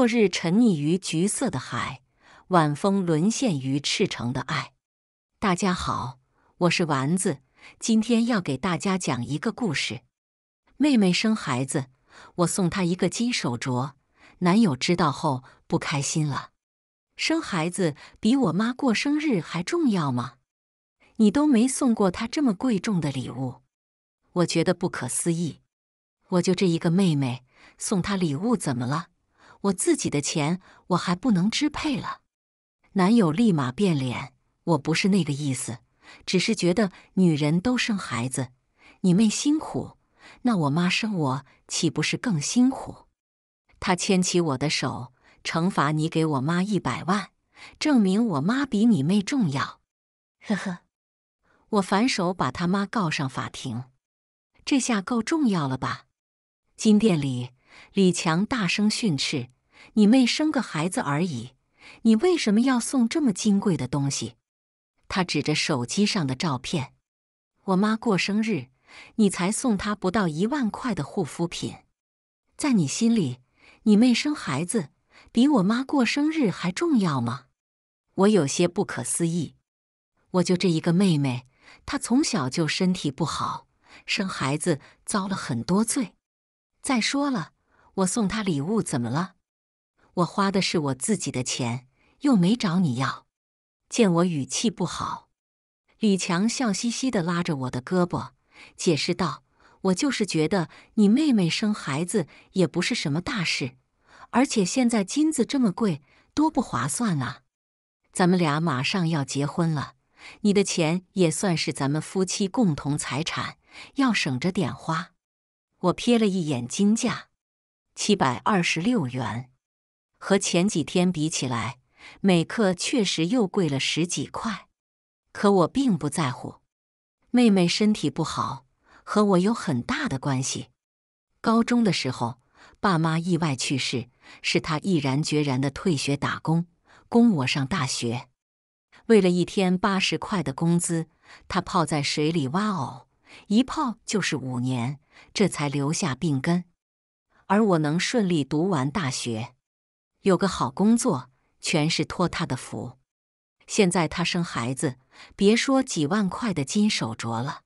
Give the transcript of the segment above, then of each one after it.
落日沉溺于橘色的海，晚风沦陷于赤诚的爱。大家好，我是丸子，今天要给大家讲一个故事。妹妹生孩子，我送她一个金手镯，男友知道后不开心了。生孩子比我妈过生日还重要吗？你都没送过她这么贵重的礼物，我觉得不可思议。我就这一个妹妹，送她礼物怎么了？我自己的钱我还不能支配了，男友立马变脸。我不是那个意思，只是觉得女人都生孩子，你妹辛苦，那我妈生我岂不是更辛苦？他牵起我的手，惩罚你给我妈一百万，证明我妈比你妹重要。呵呵，我反手把他妈告上法庭，这下够重要了吧？金店里。李强大声训斥：“你妹生个孩子而已，你为什么要送这么金贵的东西？”他指着手机上的照片：“我妈过生日，你才送她不到一万块的护肤品。在你心里，你妹生孩子比我妈过生日还重要吗？”我有些不可思议：“我就这一个妹妹，她从小就身体不好，生孩子遭了很多罪。再说了。”我送他礼物怎么了？我花的是我自己的钱，又没找你要。见我语气不好，李强笑嘻嘻地拉着我的胳膊，解释道：“我就是觉得你妹妹生孩子也不是什么大事，而且现在金子这么贵，多不划算啊！咱们俩马上要结婚了，你的钱也算是咱们夫妻共同财产，要省着点花。”我瞥了一眼金价。七百二十六元，和前几天比起来，每克确实又贵了十几块。可我并不在乎。妹妹身体不好，和我有很大的关系。高中的时候，爸妈意外去世，是她毅然决然的退学打工，供我上大学。为了一天八十块的工资，她泡在水里挖藕，一泡就是五年，这才留下病根。而我能顺利读完大学，有个好工作，全是托他的福。现在他生孩子，别说几万块的金手镯了，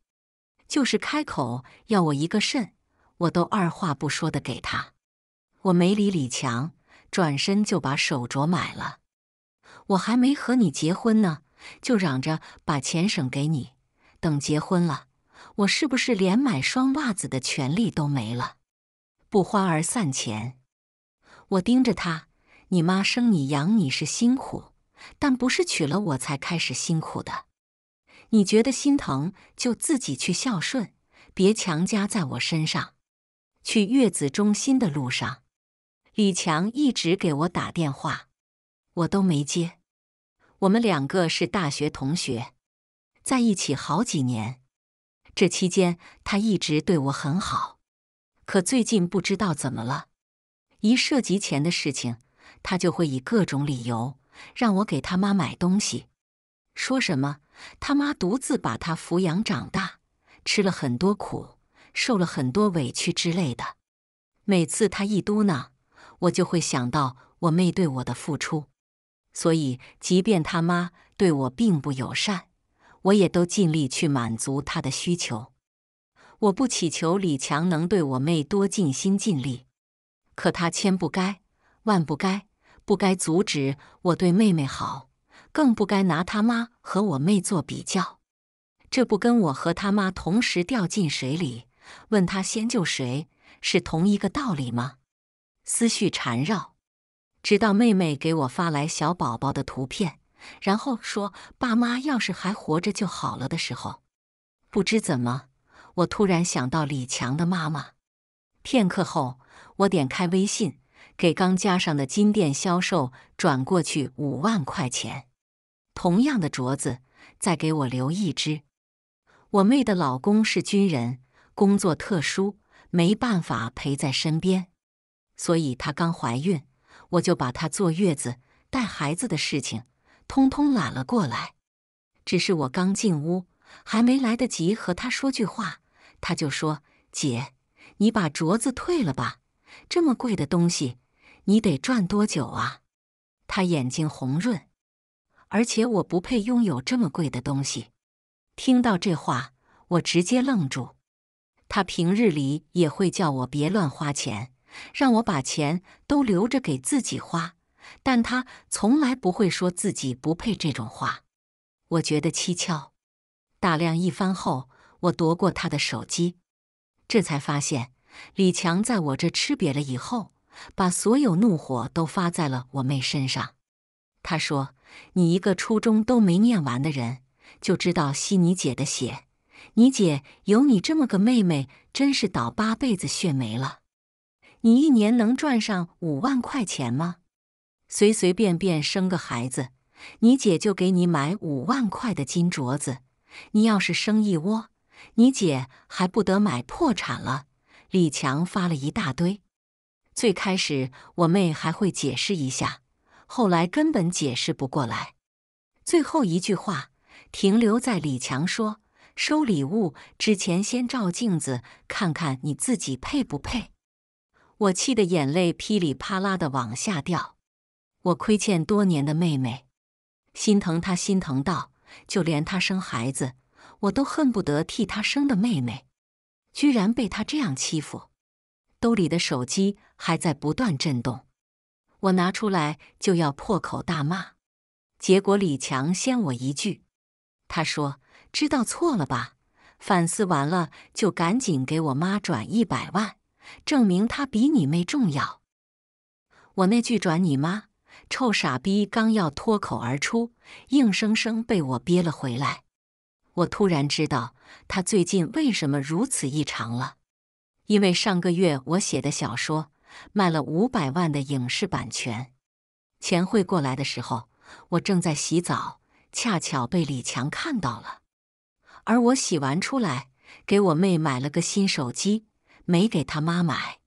就是开口要我一个肾，我都二话不说的给他。我没理李强，转身就把手镯买了。我还没和你结婚呢，就嚷着把钱省给你，等结婚了，我是不是连买双袜子的权利都没了？不欢而散前，我盯着他。你妈生你养你是辛苦，但不是娶了我才开始辛苦的。你觉得心疼就自己去孝顺，别强加在我身上。去月子中心的路上，李强一直给我打电话，我都没接。我们两个是大学同学，在一起好几年，这期间他一直对我很好。可最近不知道怎么了，一涉及钱的事情，他就会以各种理由让我给他妈买东西，说什么他妈独自把他抚养长大，吃了很多苦，受了很多委屈之类的。每次他一嘟囔，我就会想到我妹对我的付出，所以即便他妈对我并不友善，我也都尽力去满足他的需求。我不祈求李强能对我妹多尽心尽力，可他千不该万不该，不该阻止我对妹妹好，更不该拿他妈和我妹做比较。这不跟我和他妈同时掉进水里，问他先救谁是同一个道理吗？思绪缠绕，直到妹妹给我发来小宝宝的图片，然后说：“爸妈要是还活着就好了”的时候，不知怎么。我突然想到李强的妈妈。片刻后，我点开微信，给刚加上的金店销售转过去五万块钱。同样的镯子，再给我留一只。我妹的老公是军人，工作特殊，没办法陪在身边，所以她刚怀孕，我就把她坐月子、带孩子的事情通通揽了过来。只是我刚进屋，还没来得及和她说句话。他就说：“姐，你把镯子退了吧，这么贵的东西，你得赚多久啊？”他眼睛红润，而且我不配拥有这么贵的东西。听到这话，我直接愣住。他平日里也会叫我别乱花钱，让我把钱都留着给自己花，但他从来不会说自己不配这种话。我觉得蹊跷，打量一番后。我夺过他的手机，这才发现李强在我这吃瘪了以后，把所有怒火都发在了我妹身上。他说：“你一个初中都没念完的人，就知道吸你姐的血，你姐有你这么个妹妹真是倒八辈子血霉了。你一年能赚上五万块钱吗？随随便便生个孩子，你姐就给你买五万块的金镯子，你要是生一窝。”你姐还不得买破产了？李强发了一大堆。最开始我妹还会解释一下，后来根本解释不过来。最后一句话停留在李强说：“收礼物之前先照镜子看看你自己配不配。”我气得眼泪噼里啪啦的往下掉。我亏欠多年的妹妹，心疼她，心疼到就连她生孩子。我都恨不得替他生的妹妹，居然被他这样欺负。兜里的手机还在不断震动，我拿出来就要破口大骂，结果李强先我一句，他说：“知道错了吧？反思完了就赶紧给我妈转一百万，证明他比你妹重要。”我那句“转你妈，臭傻逼”刚要脱口而出，硬生生被我憋了回来。我突然知道他最近为什么如此异常了，因为上个月我写的小说卖了五百万的影视版权。钱慧过来的时候，我正在洗澡，恰巧被李强看到了。而我洗完出来，给我妹买了个新手机，没给她妈买，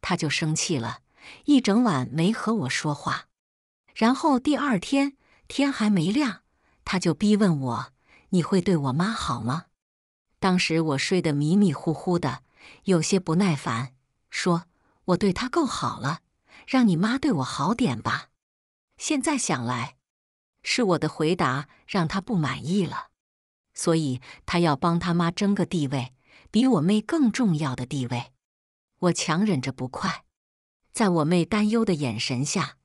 她就生气了，一整晚没和我说话。然后第二天天还没亮，他就逼问我。你会对我妈好吗？当时我睡得迷迷糊糊的，有些不耐烦，说：“我对她够好了，让你妈对我好点吧。”现在想来，是我的回答让她不满意了，所以她要帮她妈争个地位，比我妹更重要的地位。我强忍着不快，在我妹担忧的眼神下，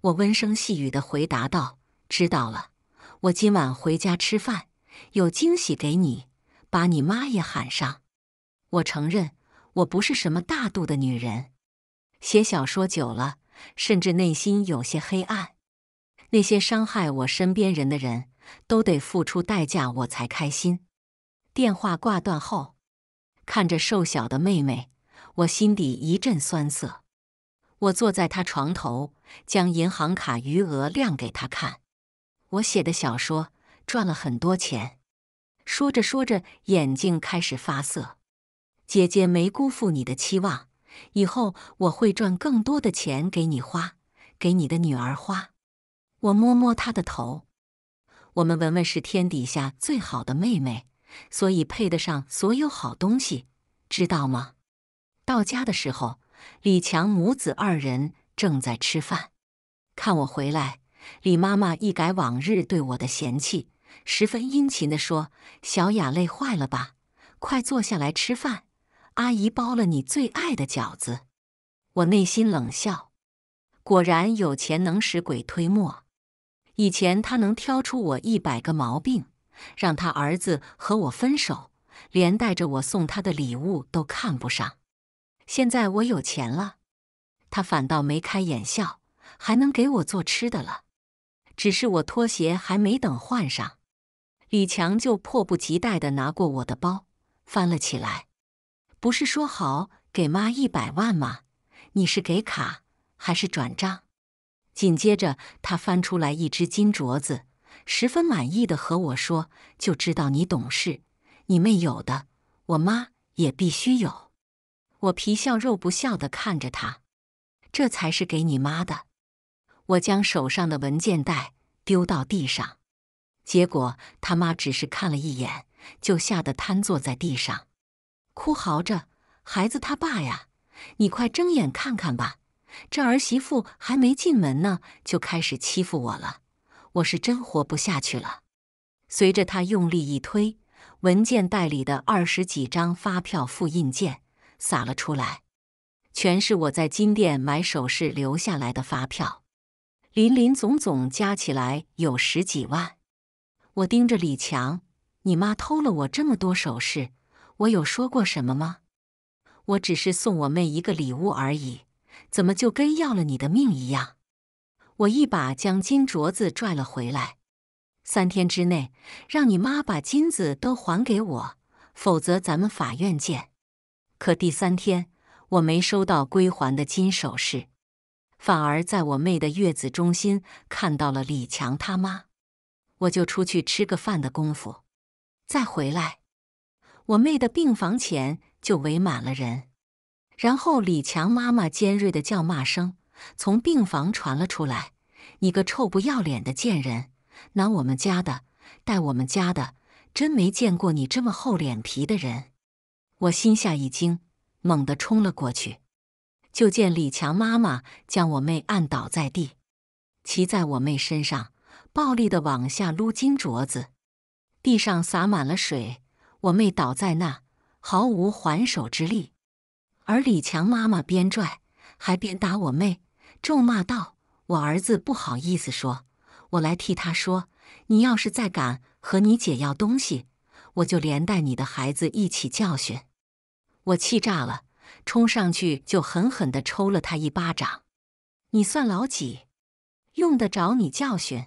我温声细语的回答道：“知道了，我今晚回家吃饭。”有惊喜给你，把你妈也喊上。我承认，我不是什么大度的女人。写小说久了，甚至内心有些黑暗。那些伤害我身边人的人都得付出代价，我才开心。电话挂断后，看着瘦小的妹妹，我心底一阵酸涩。我坐在她床头，将银行卡余额亮给她看。我写的小说。赚了很多钱，说着说着，眼睛开始发涩。姐姐没辜负你的期望，以后我会赚更多的钱给你花，给你的女儿花。我摸摸她的头。我们文文是天底下最好的妹妹，所以配得上所有好东西，知道吗？到家的时候，李强母子二人正在吃饭，看我回来，李妈妈一改往日对我的嫌弃。十分殷勤地说：“小雅累坏了吧？快坐下来吃饭。阿姨包了你最爱的饺子。”我内心冷笑，果然有钱能使鬼推磨。以前他能挑出我一百个毛病，让他儿子和我分手，连带着我送他的礼物都看不上。现在我有钱了，他反倒眉开眼笑，还能给我做吃的了。只是我拖鞋还没等换上。李强就迫不及待地拿过我的包，翻了起来。不是说好给妈一百万吗？你是给卡还是转账？紧接着，他翻出来一只金镯子，十分满意的和我说：“就知道你懂事，你妹有的，我妈也必须有。”我皮笑肉不笑的看着他，这才是给你妈的。我将手上的文件袋丢到地上。结果他妈只是看了一眼，就吓得瘫坐在地上，哭嚎着：“孩子，他爸呀，你快睁眼看看吧！这儿媳妇还没进门呢，就开始欺负我了，我是真活不下去了。”随着他用力一推，文件袋里的二十几张发票复印件洒了出来，全是我在金店买首饰留下来的发票，林林总总加起来有十几万。我盯着李强，你妈偷了我这么多首饰，我有说过什么吗？我只是送我妹一个礼物而已，怎么就跟要了你的命一样？我一把将金镯子拽了回来，三天之内让你妈把金子都还给我，否则咱们法院见。可第三天我没收到归还的金首饰，反而在我妹的月子中心看到了李强他妈。我就出去吃个饭的功夫，再回来，我妹的病房前就围满了人。然后李强妈妈尖锐的叫骂声从病房传了出来：“你个臭不要脸的贱人，拿我们家的，带我们家的，真没见过你这么厚脸皮的人！”我心下一惊，猛地冲了过去，就见李强妈妈将我妹按倒在地，骑在我妹身上。暴力的往下撸金镯子，地上洒满了水。我妹倒在那，毫无还手之力。而李强妈妈边拽还边打我妹，咒骂道：“我儿子不好意思说，我来替他说。你要是再敢和你姐要东西，我就连带你的孩子一起教训。”我气炸了，冲上去就狠狠的抽了他一巴掌：“你算老几？用得着你教训？”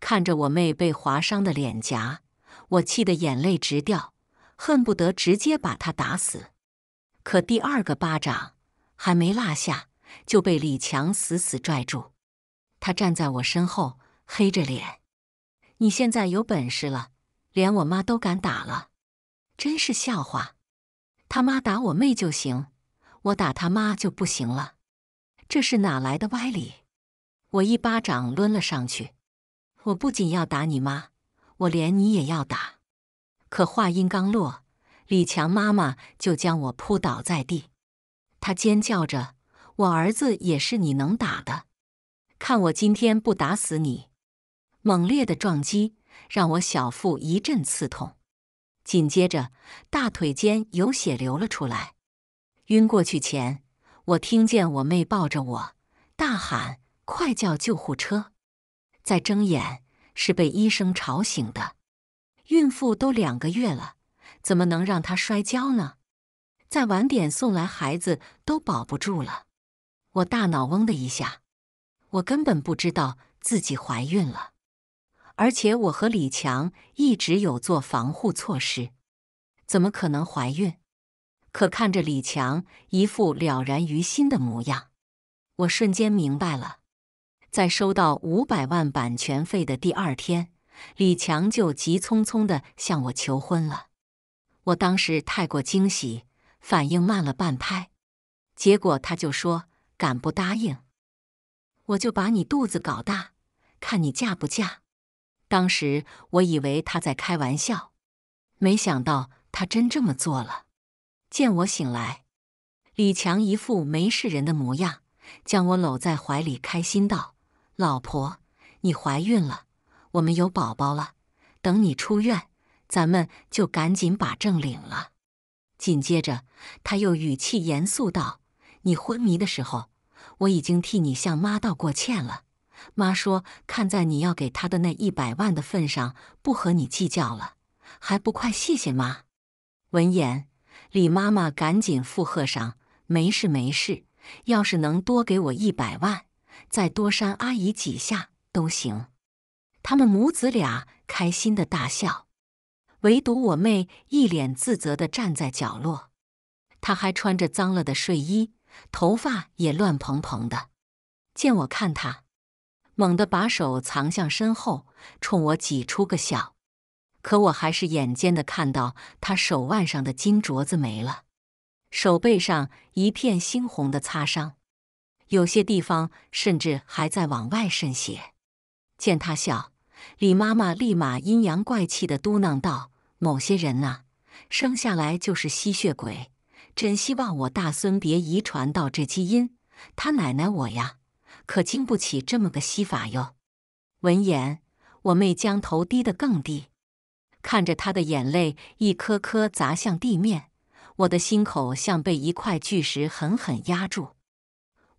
看着我妹被划伤的脸颊，我气得眼泪直掉，恨不得直接把她打死。可第二个巴掌还没落下，就被李强死死拽住。他站在我身后，黑着脸：“你现在有本事了，连我妈都敢打了，真是笑话！他妈打我妹就行，我打他妈就不行了，这是哪来的歪理？”我一巴掌抡了上去。我不仅要打你妈，我连你也要打。可话音刚落，李强妈妈就将我扑倒在地，她尖叫着：“我儿子也是你能打的！看我今天不打死你！”猛烈的撞击让我小腹一阵刺痛，紧接着大腿间有血流了出来。晕过去前，我听见我妹抱着我大喊：“快叫救护车！”再睁眼是被医生吵醒的，孕妇都两个月了，怎么能让她摔跤呢？再晚点送来，孩子都保不住了。我大脑嗡的一下，我根本不知道自己怀孕了，而且我和李强一直有做防护措施，怎么可能怀孕？可看着李强一副了然于心的模样，我瞬间明白了。在收到五百万版权费的第二天，李强就急匆匆的向我求婚了。我当时太过惊喜，反应慢了半拍，结果他就说：“敢不答应，我就把你肚子搞大，看你嫁不嫁。”当时我以为他在开玩笑，没想到他真这么做了。见我醒来，李强一副没事人的模样，将我搂在怀里，开心道。老婆，你怀孕了，我们有宝宝了。等你出院，咱们就赶紧把证领了。紧接着，他又语气严肃道：“你昏迷的时候，我已经替你向妈道过歉了。妈说，看在你要给他的那一百万的份上，不和你计较了。还不快谢谢妈！”闻言，李妈妈赶紧附和上：“没事没事，要是能多给我一百万。”再多扇阿姨几下都行，他们母子俩开心的大笑，唯独我妹一脸自责的站在角落。她还穿着脏了的睡衣，头发也乱蓬蓬的。见我看她，猛地把手藏向身后，冲我挤出个笑。可我还是眼尖的看到她手腕上的金镯子没了，手背上一片猩红的擦伤。有些地方甚至还在往外渗血。见他笑，李妈妈立马阴阳怪气的嘟囔道：“某些人呐，生下来就是吸血鬼。真希望我大孙别遗传到这基因。他奶奶我呀，可经不起这么个吸法哟。”闻言，我妹将头低得更低，看着她的眼泪一颗颗砸向地面，我的心口像被一块巨石狠狠压住。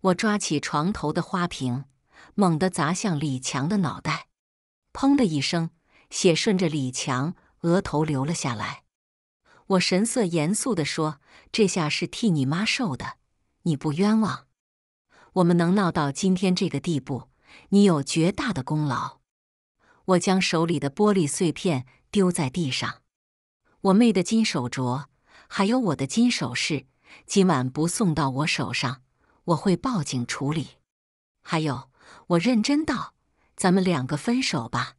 我抓起床头的花瓶，猛地砸向李强的脑袋，砰的一声，血顺着李强额头流了下来。我神色严肃地说：“这下是替你妈受的，你不冤枉。我们能闹到今天这个地步，你有绝大的功劳。”我将手里的玻璃碎片丢在地上，我妹的金手镯，还有我的金首饰，今晚不送到我手上。我会报警处理，还有，我认真道：“咱们两个分手吧，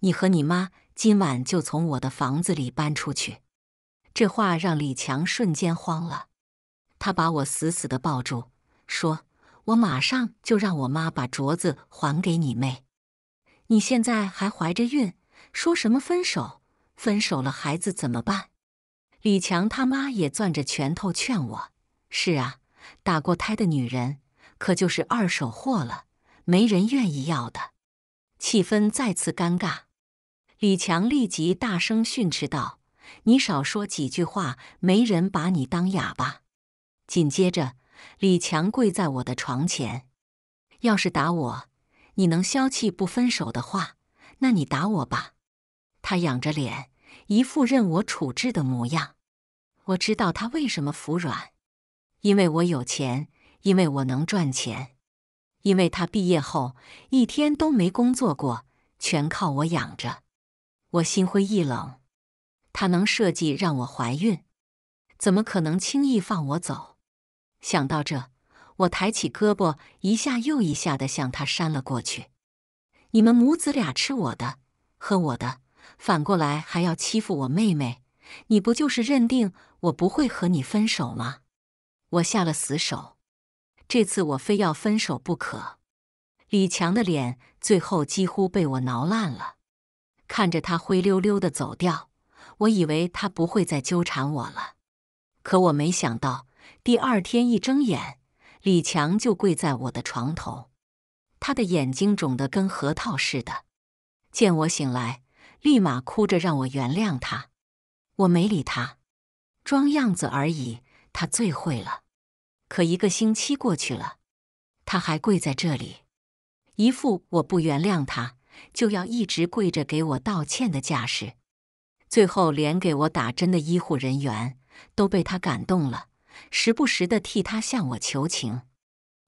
你和你妈今晚就从我的房子里搬出去。”这话让李强瞬间慌了，他把我死死的抱住，说：“我马上就让我妈把镯子还给你妹。”你现在还怀着孕，说什么分手？分手了孩子怎么办？李强他妈也攥着拳头劝我：“是啊。”打过胎的女人可就是二手货了，没人愿意要的。气氛再次尴尬，李强立即大声训斥道：“你少说几句话，没人把你当哑巴。”紧接着，李强跪在我的床前：“要是打我，你能消气不分手的话，那你打我吧。”他仰着脸，一副任我处置的模样。我知道他为什么服软。因为我有钱，因为我能赚钱，因为他毕业后一天都没工作过，全靠我养着，我心灰意冷。他能设计让我怀孕，怎么可能轻易放我走？想到这，我抬起胳膊，一下又一下的向他扇了过去。你们母子俩吃我的，喝我的，反过来还要欺负我妹妹，你不就是认定我不会和你分手吗？我下了死手，这次我非要分手不可。李强的脸最后几乎被我挠烂了，看着他灰溜溜的走掉，我以为他不会再纠缠我了。可我没想到，第二天一睁眼，李强就跪在我的床头，他的眼睛肿得跟核桃似的。见我醒来，立马哭着让我原谅他。我没理他，装样子而已。他最会了，可一个星期过去了，他还跪在这里，一副我不原谅他就要一直跪着给我道歉的架势。最后，连给我打针的医护人员都被他感动了，时不时的替他向我求情。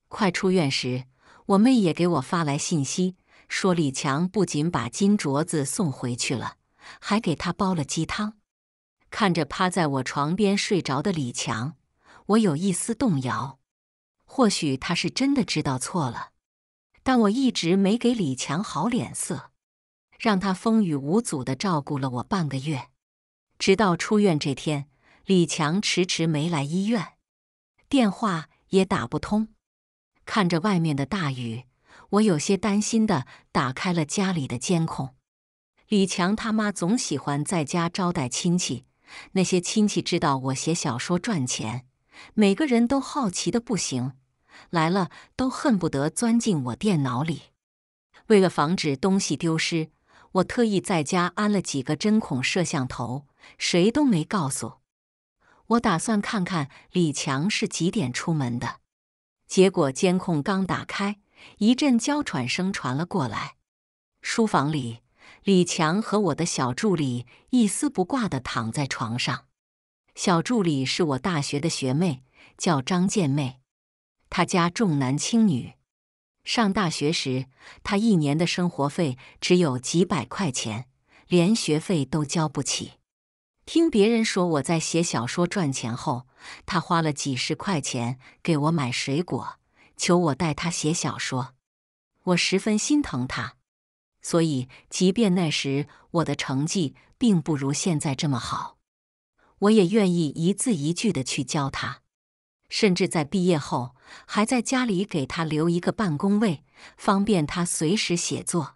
快出院时，我妹也给我发来信息，说李强不仅把金镯子送回去了，还给他煲了鸡汤。看着趴在我床边睡着的李强，我有一丝动摇。或许他是真的知道错了，但我一直没给李强好脸色，让他风雨无阻的照顾了我半个月，直到出院这天，李强迟迟没来医院，电话也打不通。看着外面的大雨，我有些担心的打开了家里的监控。李强他妈总喜欢在家招待亲戚。那些亲戚知道我写小说赚钱，每个人都好奇的不行，来了都恨不得钻进我电脑里。为了防止东西丢失，我特意在家安了几个针孔摄像头，谁都没告诉我。打算看看李强是几点出门的，结果监控刚打开，一阵娇喘声传了过来，书房里。李强和我的小助理一丝不挂的躺在床上。小助理是我大学的学妹，叫张建妹。她家重男轻女，上大学时她一年的生活费只有几百块钱，连学费都交不起。听别人说我在写小说赚钱后，她花了几十块钱给我买水果，求我带她写小说。我十分心疼她。所以，即便那时我的成绩并不如现在这么好，我也愿意一字一句的去教他，甚至在毕业后还在家里给他留一个办公位，方便他随时写作。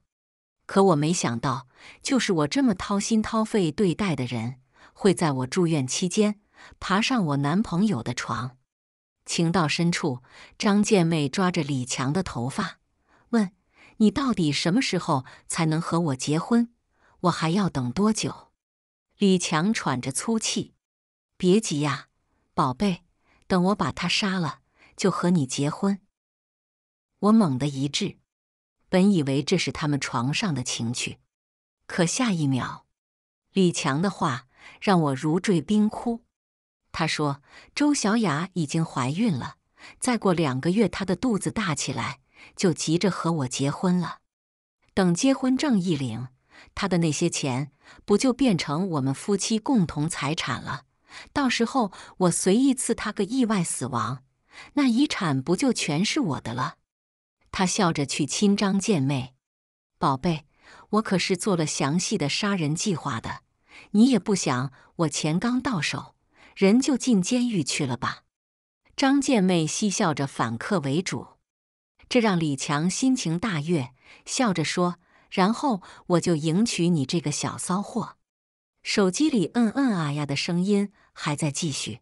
可我没想到，就是我这么掏心掏肺对待的人，会在我住院期间爬上我男朋友的床。情到深处，张建妹抓着李强的头发。你到底什么时候才能和我结婚？我还要等多久？李强喘着粗气：“别急呀，宝贝，等我把他杀了，就和你结婚。”我猛地一滞，本以为这是他们床上的情趣，可下一秒，李强的话让我如坠冰窟。他说：“周小雅已经怀孕了，再过两个月，她的肚子大起来。”就急着和我结婚了。等结婚证一领，他的那些钱不就变成我们夫妻共同财产了？到时候我随意赐他个意外死亡，那遗产不就全是我的了？他笑着去亲张建妹，宝贝，我可是做了详细的杀人计划的。你也不想我钱刚到手，人就进监狱去了吧？张建妹嬉笑着反客为主。这让李强心情大悦，笑着说：“然后我就迎娶你这个小骚货。”手机里“嗯嗯啊呀”的声音还在继续，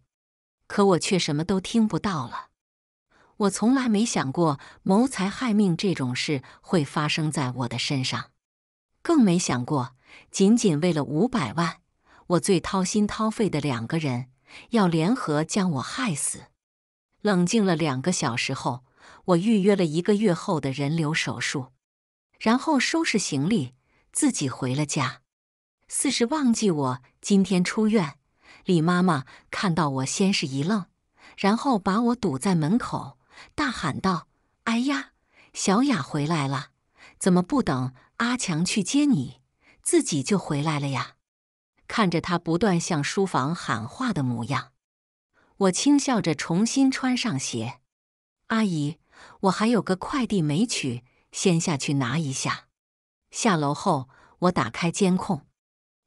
可我却什么都听不到了。我从来没想过谋财害命这种事会发生在我的身上，更没想过仅仅为了五百万，我最掏心掏肺的两个人要联合将我害死。冷静了两个小时后。我预约了一个月后的人流手术，然后收拾行李，自己回了家。四是忘记我今天出院。李妈妈看到我，先是一愣，然后把我堵在门口，大喊道：“哎呀，小雅回来了！怎么不等阿强去接你，自己就回来了呀？”看着她不断向书房喊话的模样，我轻笑着重新穿上鞋，阿姨。我还有个快递没取，先下去拿一下。下楼后，我打开监控，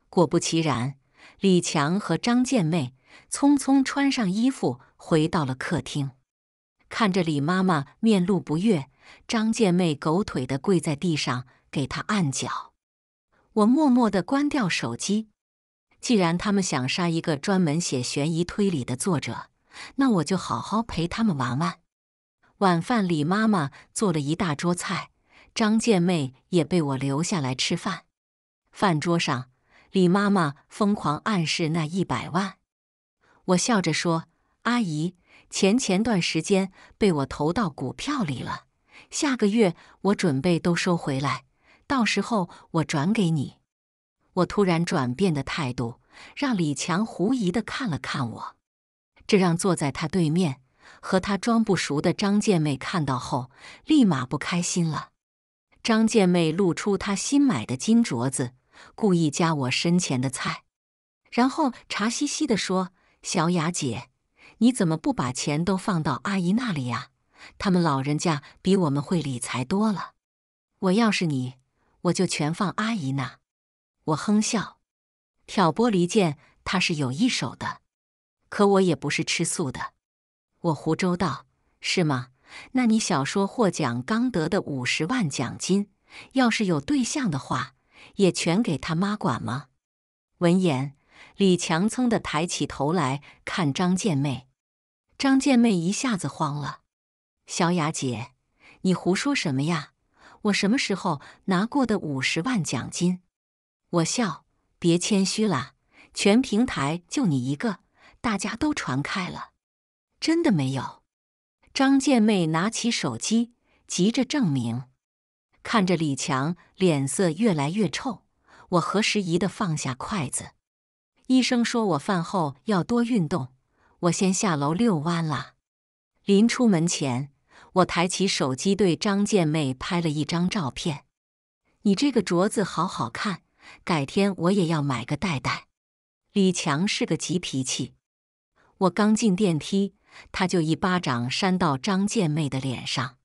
果不其然，李强和张建妹匆匆穿上衣服回到了客厅。看着李妈妈面露不悦，张建妹狗腿的跪在地上给他按脚。我默默的关掉手机。既然他们想杀一个专门写悬疑推理的作者，那我就好好陪他们玩玩。晚饭，李妈妈做了一大桌菜，张建妹也被我留下来吃饭。饭桌上，李妈妈疯狂暗示那一百万，我笑着说：“阿姨，钱前段时间被我投到股票里了，下个月我准备都收回来，到时候我转给你。”我突然转变的态度，让李强狐疑的看了看我，这让坐在他对面。和他装不熟的张建妹看到后，立马不开心了。张建妹露出她新买的金镯子，故意夹我身前的菜，然后茶兮兮的说：“小雅姐，你怎么不把钱都放到阿姨那里呀？他们老人家比我们会理财多了。我要是你，我就全放阿姨那。”我哼笑，挑拨离间，她是有一手的，可我也不是吃素的。我胡诌道：“是吗？那你小说获奖刚得的五十万奖金，要是有对象的话，也全给他妈管吗？”闻言，李强噌的抬起头来看张建妹，张建妹一下子慌了：“小雅姐，你胡说什么呀？我什么时候拿过的五十万奖金？”我笑：“别谦虚了，全平台就你一个，大家都传开了。”真的没有，张建妹拿起手机，急着证明。看着李强脸色越来越臭，我合时宜的放下筷子。医生说我饭后要多运动，我先下楼遛弯了。临出门前，我抬起手机对张建妹拍了一张照片。你这个镯子好好看，改天我也要买个戴戴。李强是个急脾气，我刚进电梯。他就一巴掌扇到张建妹的脸上。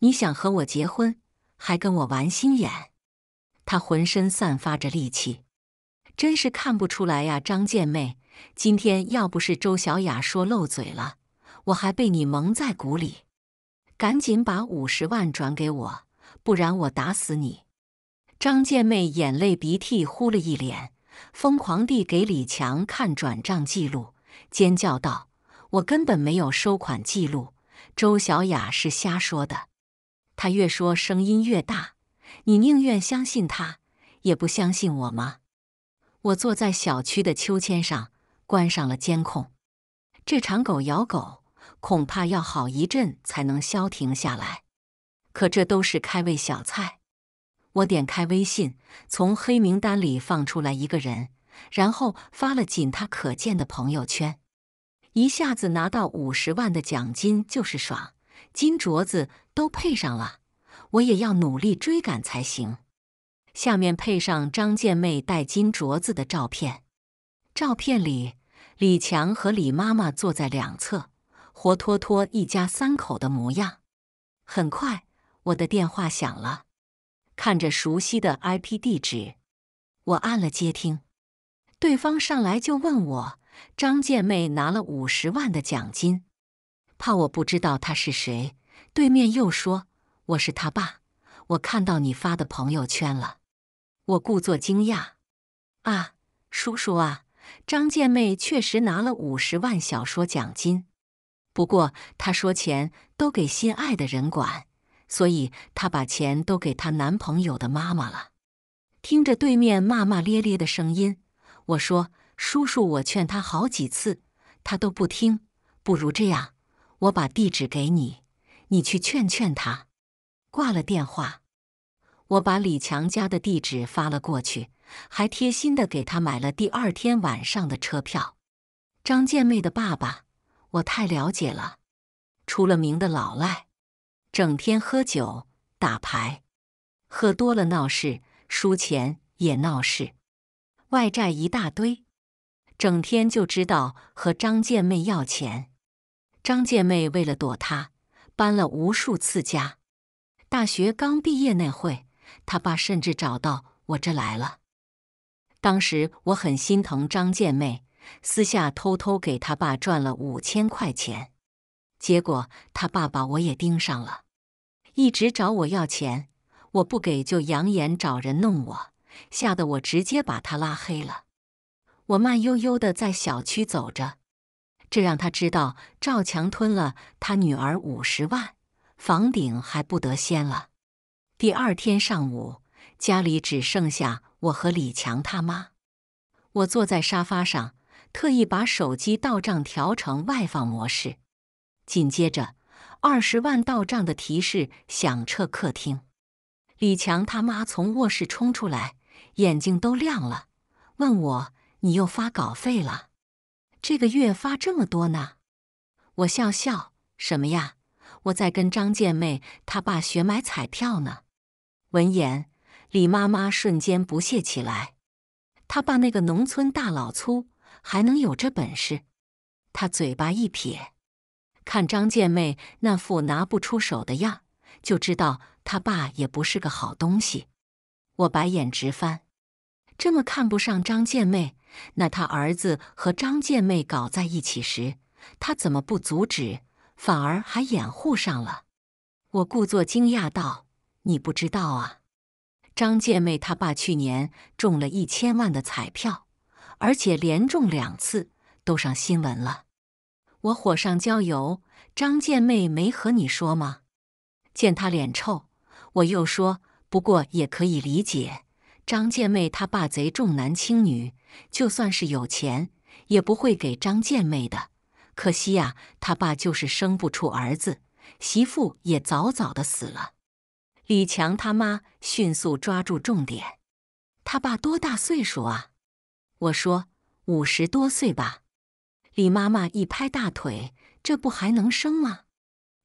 你想和我结婚，还跟我玩心眼？他浑身散发着戾气，真是看不出来呀！张建妹，今天要不是周小雅说漏嘴了，我还被你蒙在鼓里。赶紧把五十万转给我，不然我打死你！张建妹眼泪鼻涕呼了一脸，疯狂地给李强看转账记录，尖叫道。我根本没有收款记录，周小雅是瞎说的。她越说声音越大，你宁愿相信她，也不相信我吗？我坐在小区的秋千上，关上了监控。这场狗咬狗恐怕要好一阵才能消停下来。可这都是开胃小菜。我点开微信，从黑名单里放出来一个人，然后发了仅他可见的朋友圈。一下子拿到五十万的奖金就是爽，金镯子都配上了，我也要努力追赶才行。下面配上张建妹戴金镯子的照片，照片里李强和李妈妈坐在两侧，活脱脱一家三口的模样。很快，我的电话响了，看着熟悉的 IP 地址，我按了接听。对方上来就问我。张建妹拿了五十万的奖金，怕我不知道他是谁，对面又说我是他爸。我看到你发的朋友圈了，我故作惊讶：“啊，叔叔啊，张建妹确实拿了五十万小说奖金，不过她说钱都给心爱的人管，所以她把钱都给她男朋友的妈妈了。”听着对面骂骂咧咧的声音，我说。叔叔，我劝他好几次，他都不听。不如这样，我把地址给你，你去劝劝他。挂了电话，我把李强家的地址发了过去，还贴心的给他买了第二天晚上的车票。张建妹的爸爸，我太了解了，出了名的老赖，整天喝酒打牌，喝多了闹事，输钱也闹事，外债一大堆。整天就知道和张建妹要钱，张建妹为了躲他搬了无数次家。大学刚毕业那会，他爸甚至找到我这来了。当时我很心疼张建妹，私下偷偷给他爸转了五千块钱。结果他爸把我也盯上了，一直找我要钱，我不给就扬言找人弄我，吓得我直接把他拉黑了。我慢悠悠的在小区走着，这让他知道赵强吞了他女儿五十万，房顶还不得掀了。第二天上午，家里只剩下我和李强他妈。我坐在沙发上，特意把手机到账调成外放模式。紧接着，二十万到账的提示响彻客厅。李强他妈从卧室冲出来，眼睛都亮了，问我。你又发稿费了，这个月发这么多呢？我笑笑，什么呀？我在跟张建妹她爸学买彩票呢。闻言，李妈妈瞬间不屑起来。他爸那个农村大老粗，还能有这本事？他嘴巴一撇，看张建妹那副拿不出手的样，就知道他爸也不是个好东西。我白眼直翻，这么看不上张建妹？那他儿子和张建妹搞在一起时，他怎么不阻止，反而还掩护上了？我故作惊讶道：“你不知道啊？张建妹他爸去年中了一千万的彩票，而且连中两次，都上新闻了。”我火上浇油：“张建妹没和你说吗？”见他脸臭，我又说：“不过也可以理解。”张建妹他爸贼重男轻女，就算是有钱，也不会给张建妹的。可惜呀，他爸就是生不出儿子，媳妇也早早的死了。李强他妈迅速抓住重点，他爸多大岁数啊？我说五十多岁吧。李妈妈一拍大腿，这不还能生吗？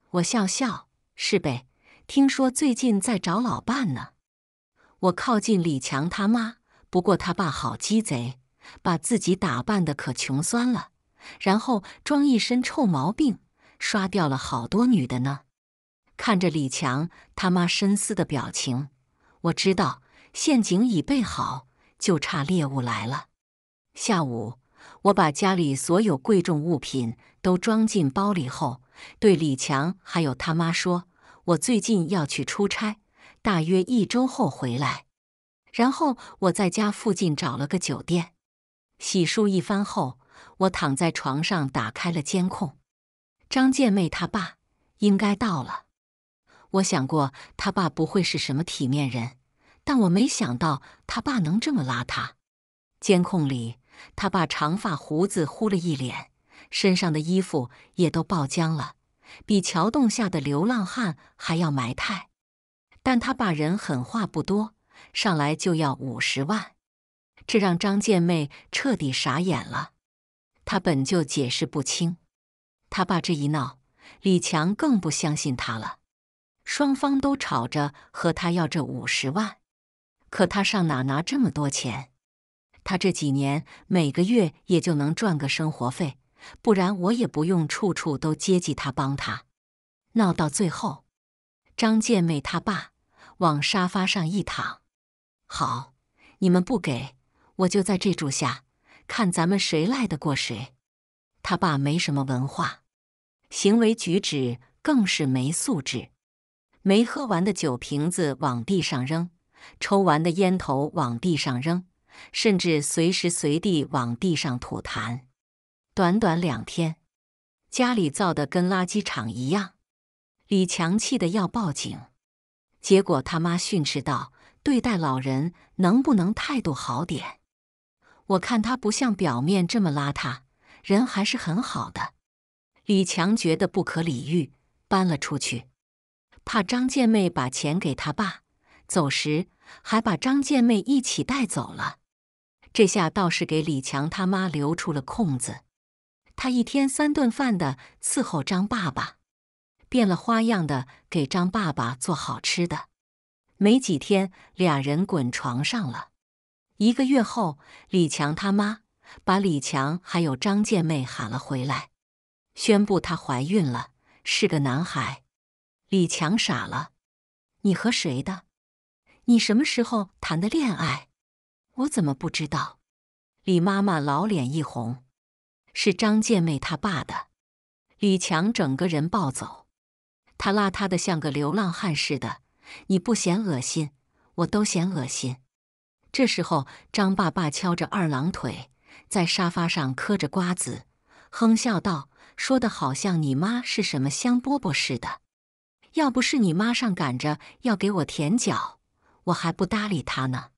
我笑笑，是呗。听说最近在找老伴呢。我靠近李强他妈，不过他爸好鸡贼，把自己打扮的可穷酸了，然后装一身臭毛病，刷掉了好多女的呢。看着李强他妈深思的表情，我知道陷阱已备好，就差猎物来了。下午，我把家里所有贵重物品都装进包里后，对李强还有他妈说：“我最近要去出差。”大约一周后回来，然后我在家附近找了个酒店，洗漱一番后，我躺在床上打开了监控。张建妹他爸应该到了。我想过他爸不会是什么体面人，但我没想到他爸能这么邋遢。监控里，他爸长发胡子糊了一脸，身上的衣服也都爆浆了，比桥洞下的流浪汉还要埋汰。但他爸人狠话不多，上来就要五十万，这让张建妹彻底傻眼了。他本就解释不清，他爸这一闹，李强更不相信他了。双方都吵着和他要这五十万，可他上哪拿这么多钱？他这几年每个月也就能赚个生活费，不然我也不用处处都接济他、帮他。闹到最后，张建妹他爸。往沙发上一躺，好，你们不给，我就在这住下，看咱们谁赖得过谁。他爸没什么文化，行为举止更是没素质，没喝完的酒瓶子往地上扔，抽完的烟头往地上扔，甚至随时随地往地上吐痰。短短两天，家里造的跟垃圾场一样。李强气得要报警。结果他妈训斥道：“对待老人能不能态度好点？我看他不像表面这么邋遢，人还是很好的。”李强觉得不可理喻，搬了出去，怕张建妹把钱给他爸，走时还把张建妹一起带走了。这下倒是给李强他妈留出了空子，他一天三顿饭的伺候张爸爸。变了花样的给张爸爸做好吃的，没几天俩人滚床上了。一个月后，李强他妈把李强还有张建妹喊了回来，宣布她怀孕了，是个男孩。李强傻了：“你和谁的？你什么时候谈的恋爱？我怎么不知道？”李妈妈老脸一红：“是张建妹他爸的。”李强整个人暴走。他邋遢的像个流浪汉似的，你不嫌恶心，我都嫌恶心。这时候，张爸爸敲着二郎腿，在沙发上嗑着瓜子，哼笑道：“说的好像你妈是什么香饽饽似的。要不是你妈上赶着要给我舔脚，我还不搭理她呢。”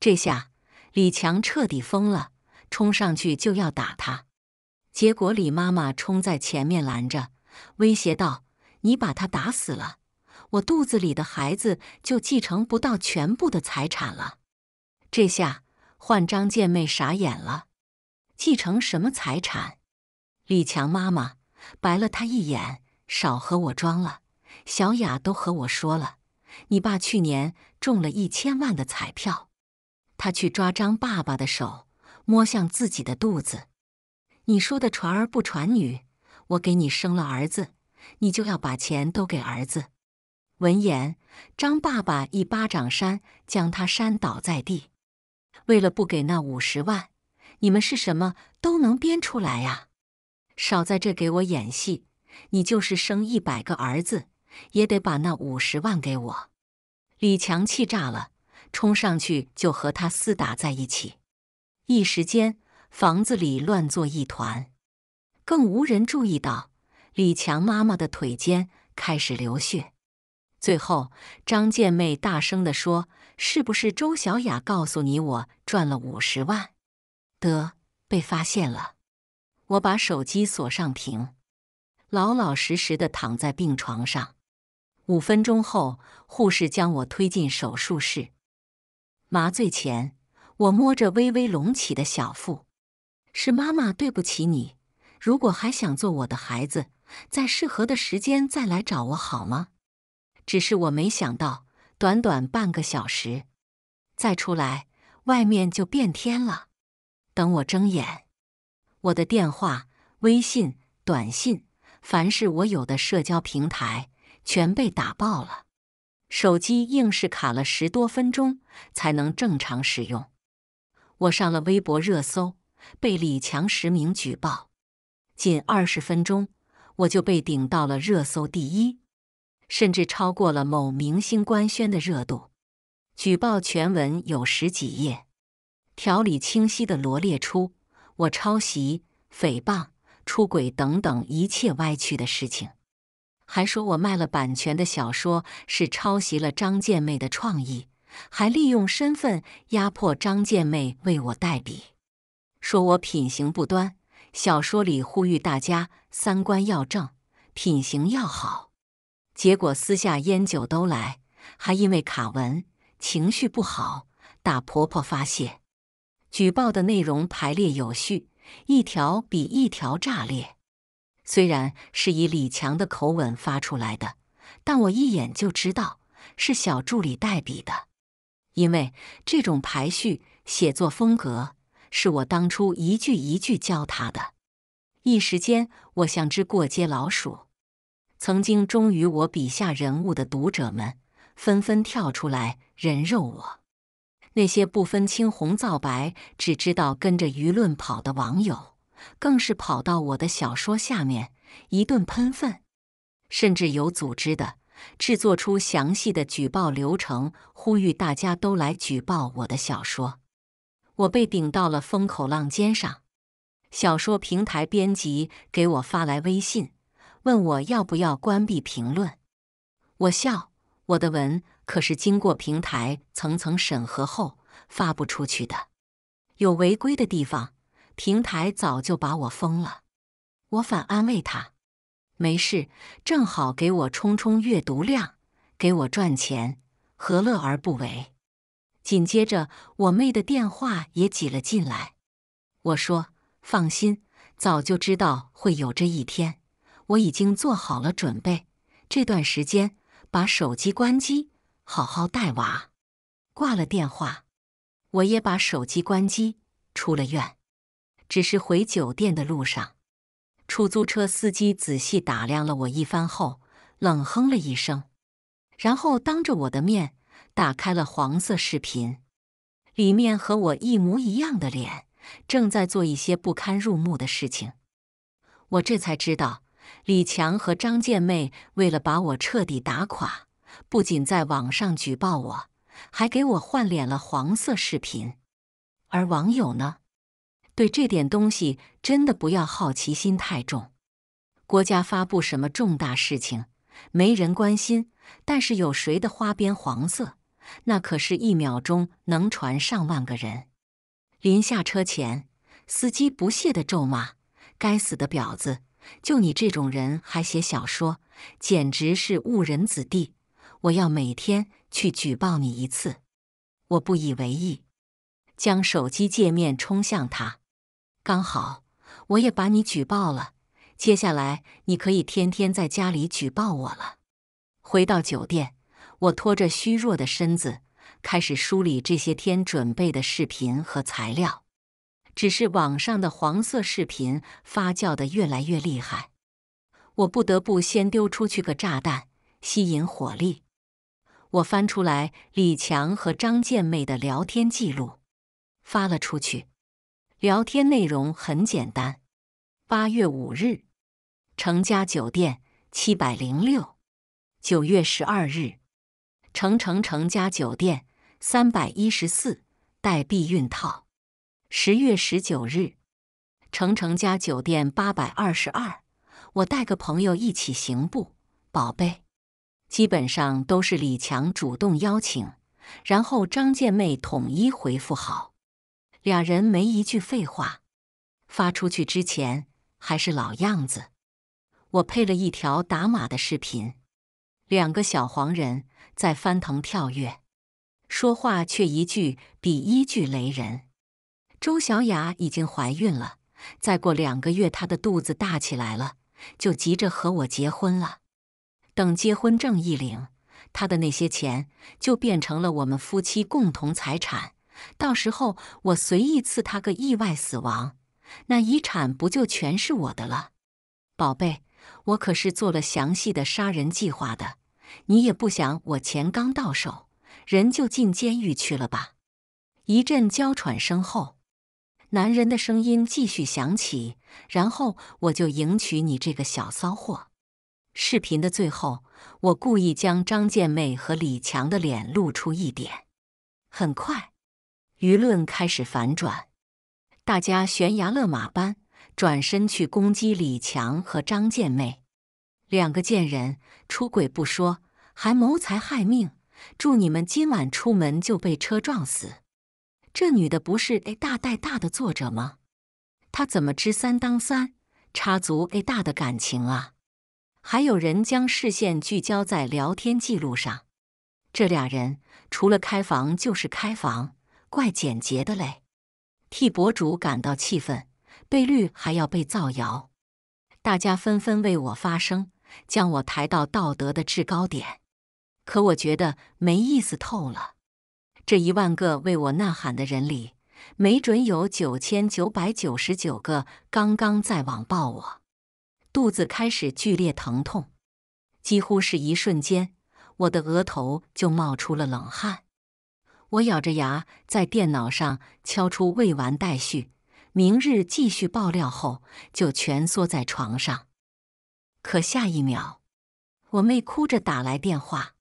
这下，李强彻底疯了，冲上去就要打他。结果，李妈妈冲在前面拦着，威胁道。你把他打死了，我肚子里的孩子就继承不到全部的财产了。这下换张建妹傻眼了，继承什么财产？李强妈妈白了他一眼，少和我装了。小雅都和我说了，你爸去年中了一千万的彩票。他去抓张爸爸的手，摸向自己的肚子。你说的传儿不传女，我给你生了儿子。你就要把钱都给儿子。闻言，张爸爸一巴掌扇，将他扇倒在地。为了不给那五十万，你们是什么都能编出来呀？少在这给我演戏！你就是生一百个儿子，也得把那五十万给我！李强气炸了，冲上去就和他厮打在一起。一时间，房子里乱作一团，更无人注意到。李强妈妈的腿间开始流血，最后张建妹大声地说：“是不是周小雅告诉你我赚了五十万？得被发现了！”我把手机锁上屏，老老实实的躺在病床上。五分钟后，护士将我推进手术室。麻醉前，我摸着微微隆起的小腹，是妈妈对不起你。如果还想做我的孩子，在适合的时间再来找我好吗？只是我没想到，短短半个小时，再出来外面就变天了。等我睁眼，我的电话、微信、短信，凡是我有的社交平台，全被打爆了。手机硬是卡了十多分钟才能正常使用。我上了微博热搜，被李强实名举报。仅二十分钟，我就被顶到了热搜第一，甚至超过了某明星官宣的热度。举报全文有十几页，条理清晰的罗列出我抄袭、诽谤、出轨等等一切歪曲的事情，还说我卖了版权的小说是抄袭了张建妹的创意，还利用身份压迫张建妹为我代笔，说我品行不端。小说里呼吁大家三观要正，品行要好，结果私下烟酒都来，还因为卡文情绪不好打婆婆发泄。举报的内容排列有序，一条比一条炸裂。虽然是以李强的口吻发出来的，但我一眼就知道是小助理代笔的，因为这种排序写作风格。是我当初一句一句教他的。一时间，我像只过街老鼠。曾经忠于我笔下人物的读者们纷纷跳出来人肉我。那些不分青红皂白、只知道跟着舆论跑的网友，更是跑到我的小说下面一顿喷粪。甚至有组织的制作出详细的举报流程，呼吁大家都来举报我的小说。我被顶到了风口浪尖上，小说平台编辑给我发来微信，问我要不要关闭评论。我笑，我的文可是经过平台层层审核后发不出去的，有违规的地方，平台早就把我封了。我反安慰他，没事，正好给我冲冲阅读量，给我赚钱，何乐而不为？紧接着，我妹的电话也挤了进来。我说：“放心，早就知道会有这一天，我已经做好了准备。这段时间把手机关机，好好带娃。”挂了电话，我也把手机关机，出了院。只是回酒店的路上，出租车司机仔细打量了我一番后，冷哼了一声，然后当着我的面。打开了黄色视频，里面和我一模一样的脸正在做一些不堪入目的事情。我这才知道，李强和张建妹为了把我彻底打垮，不仅在网上举报我，还给我换脸了黄色视频。而网友呢，对这点东西真的不要好奇心太重。国家发布什么重大事情，没人关心，但是有谁的花边黄色？那可是一秒钟能传上万个人。临下车前，司机不屑地咒骂：“该死的婊子！就你这种人还写小说，简直是误人子弟！我要每天去举报你一次。”我不以为意，将手机界面冲向他。刚好我也把你举报了。接下来你可以天天在家里举报我了。回到酒店。我拖着虚弱的身子，开始梳理这些天准备的视频和材料。只是网上的黄色视频发酵的越来越厉害，我不得不先丢出去个炸弹，吸引火力。我翻出来李强和张建妹的聊天记录，发了出去。聊天内容很简单：八月五日，成家酒店七百零六；九月十二日。成成成家酒店三百一十四带避孕套，十月十九日，成成家酒店八百二十二，我带个朋友一起行不，宝贝？基本上都是李强主动邀请，然后张建妹统一回复好，俩人没一句废话，发出去之前还是老样子，我配了一条打码的视频。两个小黄人在翻腾跳跃，说话却一句比一句雷人。周小雅已经怀孕了，再过两个月她的肚子大起来了，就急着和我结婚了。等结婚证一领，她的那些钱就变成了我们夫妻共同财产。到时候我随意赐她个意外死亡，那遗产不就全是我的了？宝贝，我可是做了详细的杀人计划的。你也不想我钱刚到手，人就进监狱去了吧？一阵娇喘声后，男人的声音继续响起，然后我就迎娶你这个小骚货。视频的最后，我故意将张建妹和李强的脸露出一点。很快，舆论开始反转，大家悬崖勒马般转身去攻击李强和张建妹。两个贱人出轨不说，还谋财害命，祝你们今晚出门就被车撞死！这女的不是 A 大带大的作者吗？她怎么知三当三插足 A 大的感情啊？还有人将视线聚焦在聊天记录上，这俩人除了开房就是开房，怪简洁的嘞！替博主感到气愤，被绿还要被造谣，大家纷纷为我发声。将我抬到道德的制高点，可我觉得没意思透了。这一万个为我呐喊的人里，没准有九千九百九十九个刚刚在网暴我。肚子开始剧烈疼痛，几乎是一瞬间，我的额头就冒出了冷汗。我咬着牙在电脑上敲出“未完待续，明日继续爆料”，后就蜷缩在床上。可下一秒，我妹哭着打来电话：“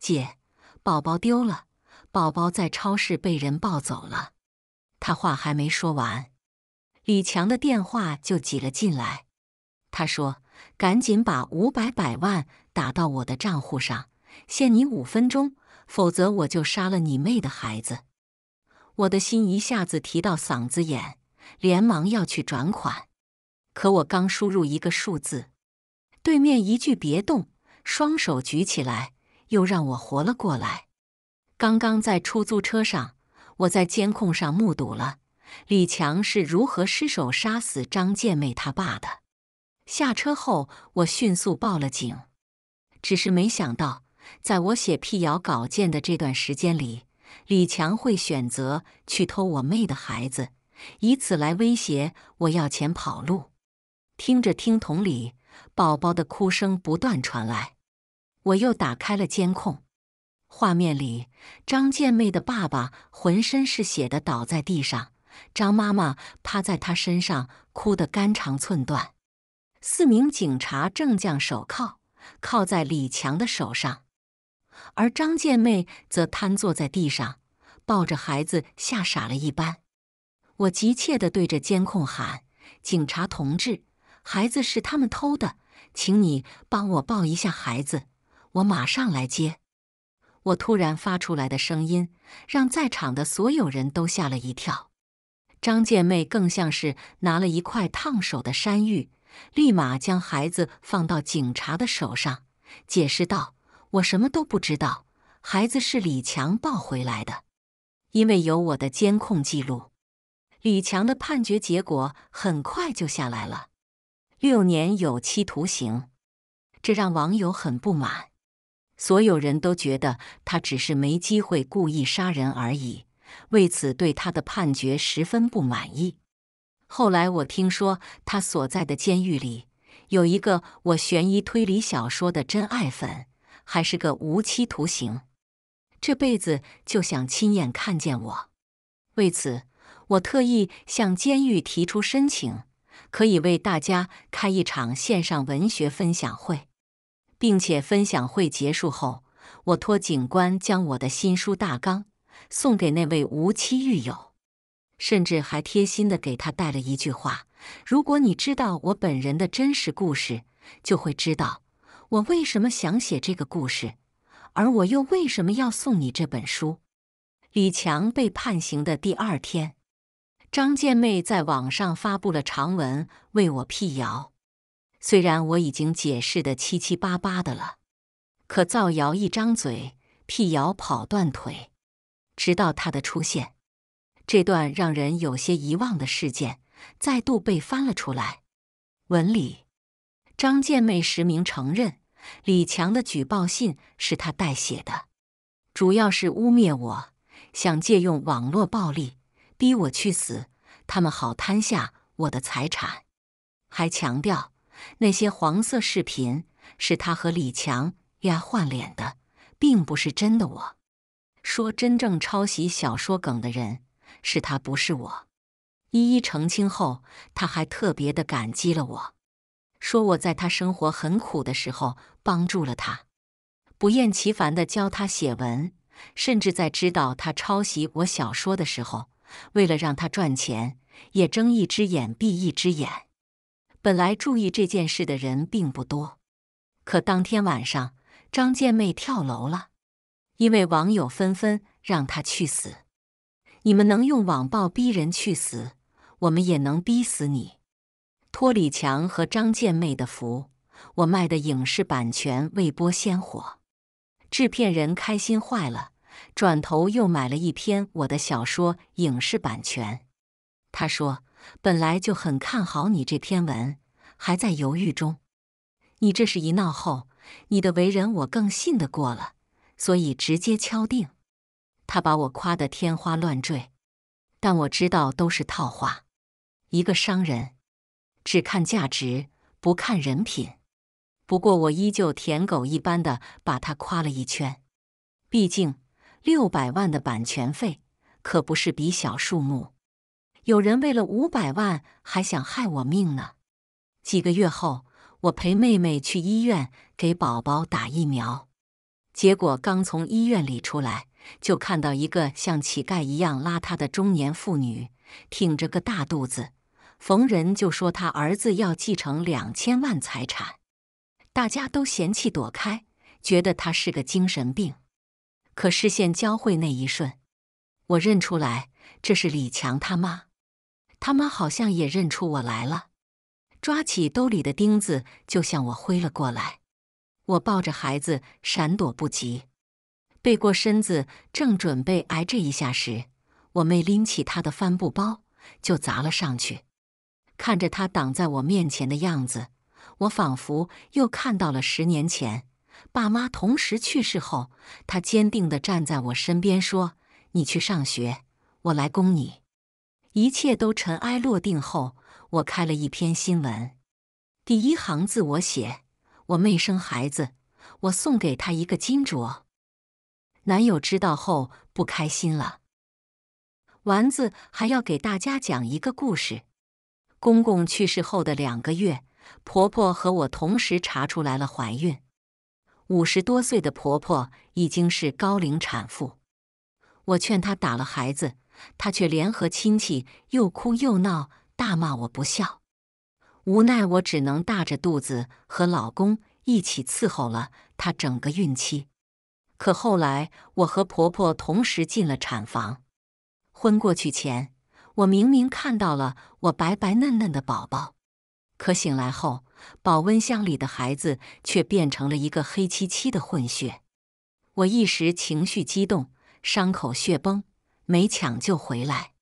姐，宝宝丢了，宝宝在超市被人抱走了。”她话还没说完，李强的电话就挤了进来。他说：“赶紧把五百百万打到我的账户上，限你五分钟，否则我就杀了你妹的孩子。”我的心一下子提到嗓子眼，连忙要去转款。可我刚输入一个数字。对面一句“别动”，双手举起来，又让我活了过来。刚刚在出租车上，我在监控上目睹了李强是如何失手杀死张建妹他爸的。下车后，我迅速报了警。只是没想到，在我写辟谣稿件的这段时间里，李强会选择去偷我妹的孩子，以此来威胁我要钱跑路。听着听筒里。宝宝的哭声不断传来，我又打开了监控。画面里，张建妹的爸爸浑身是血地倒在地上，张妈妈趴在他身上，哭得肝肠寸断。四名警察正将手铐铐在李强的手上，而张建妹则瘫坐在地上，抱着孩子，吓傻了一般。我急切地对着监控喊：“警察同志！”孩子是他们偷的，请你帮我抱一下孩子，我马上来接。我突然发出来的声音让在场的所有人都吓了一跳。张建妹更像是拿了一块烫手的山芋，立马将孩子放到警察的手上，解释道：“我什么都不知道，孩子是李强抱回来的，因为有我的监控记录。”李强的判决结果很快就下来了。六年有期徒刑，这让网友很不满。所有人都觉得他只是没机会故意杀人而已，为此对他的判决十分不满意。后来我听说他所在的监狱里有一个我悬疑推理小说的真爱粉，还是个无期徒刑，这辈子就想亲眼看见我。为此，我特意向监狱提出申请。可以为大家开一场线上文学分享会，并且分享会结束后，我托警官将我的新书大纲送给那位无期狱友，甚至还贴心的给他带了一句话：“如果你知道我本人的真实故事，就会知道我为什么想写这个故事，而我又为什么要送你这本书。”李强被判刑的第二天。张建妹在网上发布了长文为我辟谣，虽然我已经解释的七七八八的了，可造谣一张嘴，辟谣跑断腿。直到她的出现，这段让人有些遗忘的事件再度被翻了出来。文里，张建妹实名承认，李强的举报信是他代写的，主要是污蔑我，想借用网络暴力。逼我去死，他们好贪下我的财产。还强调那些黄色视频是他和李强丫换脸的，并不是真的。我说真正抄袭小说梗的人是他，不是我。一一澄清后，他还特别的感激了我，说我在他生活很苦的时候帮助了他，不厌其烦的教他写文，甚至在知道他抄袭我小说的时候。为了让他赚钱，也睁一只眼闭一只眼。本来注意这件事的人并不多，可当天晚上，张建妹跳楼了，因为网友纷纷让她去死。你们能用网暴逼人去死，我们也能逼死你。托李强和张建妹的福，我卖的影视版权未播先火，制片人开心坏了。转头又买了一篇我的小说影视版权。他说：“本来就很看好你这篇文，还在犹豫中。你这是一闹后，你的为人我更信得过了，所以直接敲定。”他把我夸得天花乱坠，但我知道都是套话。一个商人只看价值，不看人品。不过我依旧舔狗一般的把他夸了一圈，毕竟。六百万的版权费可不是笔小数目，有人为了五百万还想害我命呢。几个月后，我陪妹妹去医院给宝宝打疫苗，结果刚从医院里出来，就看到一个像乞丐一样邋遢的中年妇女，挺着个大肚子，逢人就说她儿子要继承两千万财产，大家都嫌弃躲开，觉得她是个精神病。可视线交汇那一瞬，我认出来这是李强他妈。他妈好像也认出我来了，抓起兜里的钉子就向我挥了过来。我抱着孩子闪躲不及，背过身子正准备挨这一下时，我妹拎起她的帆布包就砸了上去。看着她挡在我面前的样子，我仿佛又看到了十年前。爸妈同时去世后，他坚定地站在我身边说：“你去上学，我来供你。”一切都尘埃落定后，我开了一篇新闻，第一行字我写：“我妹生孩子，我送给她一个金镯。”男友知道后不开心了。丸子还要给大家讲一个故事：公公去世后的两个月，婆婆和我同时查出来了怀孕。五十多岁的婆婆已经是高龄产妇，我劝她打了孩子，她却联合亲戚又哭又闹，大骂我不孝。无奈我只能大着肚子和老公一起伺候了她整个孕期。可后来我和婆婆同时进了产房，昏过去前，我明明看到了我白白嫩嫩的宝宝，可醒来后。保温箱里的孩子却变成了一个黑漆漆的混血，我一时情绪激动，伤口血崩，没抢救回来。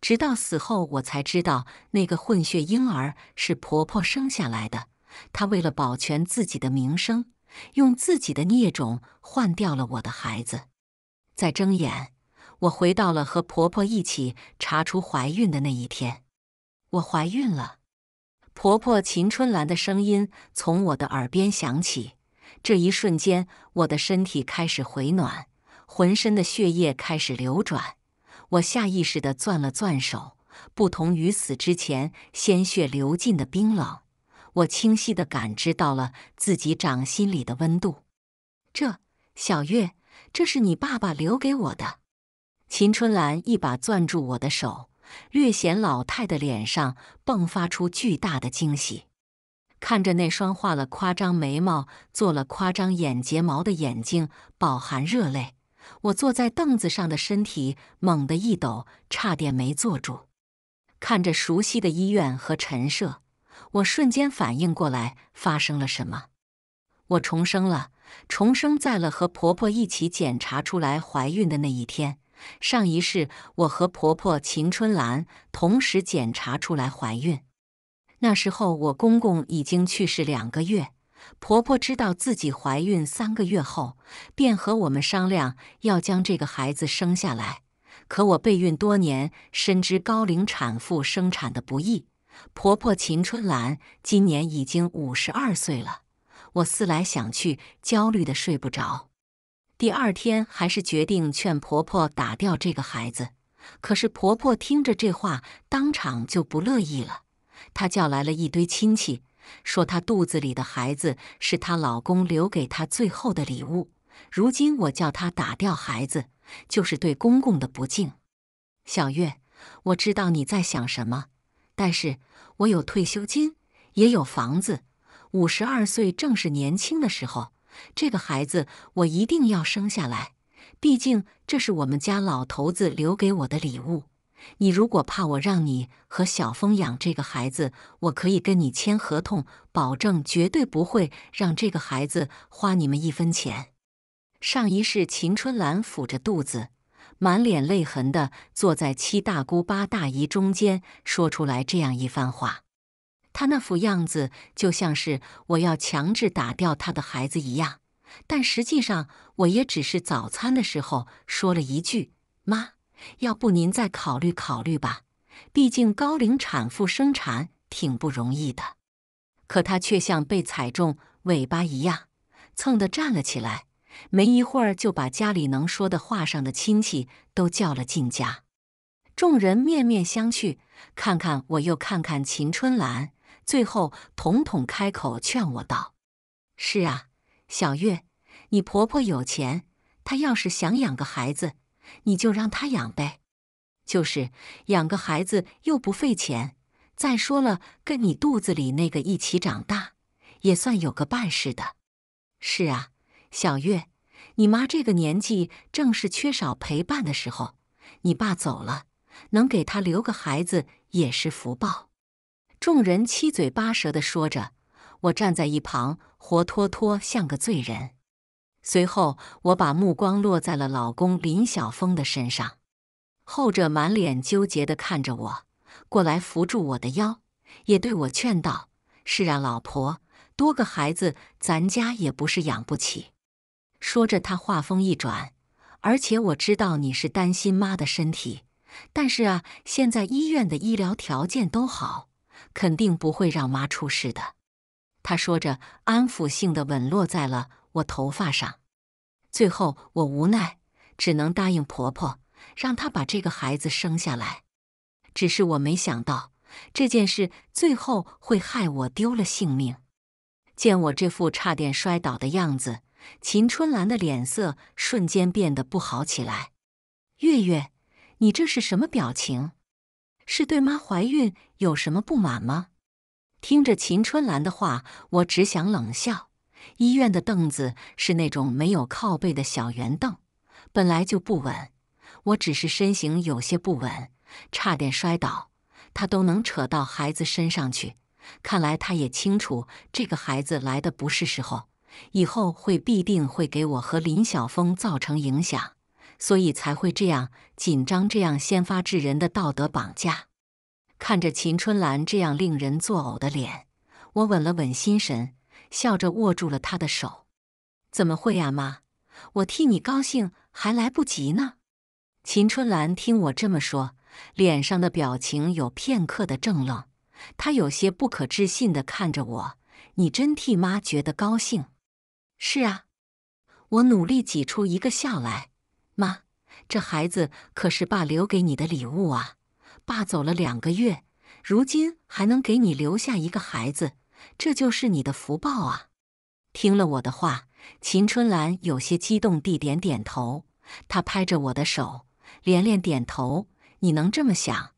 直到死后，我才知道那个混血婴儿是婆婆生下来的。她为了保全自己的名声，用自己的孽种换掉了我的孩子。再睁眼，我回到了和婆婆一起查出怀孕的那一天。我怀孕了。婆婆秦春兰的声音从我的耳边响起，这一瞬间，我的身体开始回暖，浑身的血液开始流转。我下意识地攥了攥手，不同于死之前鲜血流尽的冰冷，我清晰地感知到了自己掌心里的温度。这，小月，这是你爸爸留给我的。秦春兰一把攥住我的手。略显老态的脸上迸发出巨大的惊喜，看着那双画了夸张眉毛、做了夸张眼睫毛的眼睛，饱含热泪。我坐在凳子上的身体猛地一抖，差点没坐住。看着熟悉的医院和陈设，我瞬间反应过来发生了什么：我重生了，重生在了和婆婆一起检查出来怀孕的那一天。上一世，我和婆婆秦春兰同时检查出来怀孕。那时候，我公公已经去世两个月。婆婆知道自己怀孕三个月后，便和我们商量要将这个孩子生下来。可我备孕多年，深知高龄产妇生产的不易。婆婆秦春兰今年已经五十二岁了，我思来想去，焦虑的睡不着。第二天还是决定劝婆婆打掉这个孩子，可是婆婆听着这话，当场就不乐意了。她叫来了一堆亲戚，说她肚子里的孩子是她老公留给她最后的礼物。如今我叫她打掉孩子，就是对公公的不敬。小月，我知道你在想什么，但是我有退休金，也有房子，五十二岁正是年轻的时候。这个孩子我一定要生下来，毕竟这是我们家老头子留给我的礼物。你如果怕我让你和小峰养这个孩子，我可以跟你签合同，保证绝对不会让这个孩子花你们一分钱。上一世，秦春兰抚着肚子，满脸泪痕地坐在七大姑八大姨中间，说出来这样一番话。他那副样子就像是我要强制打掉他的孩子一样，但实际上我也只是早餐的时候说了一句：“妈，要不您再考虑考虑吧，毕竟高龄产妇生产挺不容易的。”可他却像被踩中尾巴一样，蹭地站了起来，没一会儿就把家里能说的话上的亲戚都叫了进家。众人面面相觑，看看我又看看秦春兰。最后，统统开口劝我道：“是啊，小月，你婆婆有钱，她要是想养个孩子，你就让她养呗。就是养个孩子又不费钱，再说了，跟你肚子里那个一起长大，也算有个伴似的。是啊，小月，你妈这个年纪正是缺少陪伴的时候，你爸走了，能给她留个孩子也是福报。”众人七嘴八舌地说着，我站在一旁，活脱脱像个罪人。随后，我把目光落在了老公林晓峰的身上，后者满脸纠结地看着我，过来扶住我的腰，也对我劝道：“是啊，老婆，多个孩子，咱家也不是养不起。”说着，他话锋一转：“而且我知道你是担心妈的身体，但是啊，现在医院的医疗条件都好。”肯定不会让妈出事的，她说着，安抚性的吻落在了我头发上。最后，我无奈，只能答应婆婆，让她把这个孩子生下来。只是我没想到，这件事最后会害我丢了性命。见我这副差点摔倒的样子，秦春兰的脸色瞬间变得不好起来。月月，你这是什么表情？是对妈怀孕有什么不满吗？听着秦春兰的话，我只想冷笑。医院的凳子是那种没有靠背的小圆凳，本来就不稳。我只是身形有些不稳，差点摔倒，她都能扯到孩子身上去。看来她也清楚这个孩子来的不是时候，以后会必定会给我和林晓峰造成影响。所以才会这样紧张，这样先发制人的道德绑架。看着秦春兰这样令人作呕的脸，我稳了稳心神，笑着握住了她的手。怎么会啊，妈？我替你高兴还来不及呢。秦春兰听我这么说，脸上的表情有片刻的怔愣，她有些不可置信地看着我：“你真替妈觉得高兴？”“是啊。”我努力挤出一个笑来。妈，这孩子可是爸留给你的礼物啊！爸走了两个月，如今还能给你留下一个孩子，这就是你的福报啊！听了我的话，秦春兰有些激动地点点头，她拍着我的手，连连点头：“你能这么想，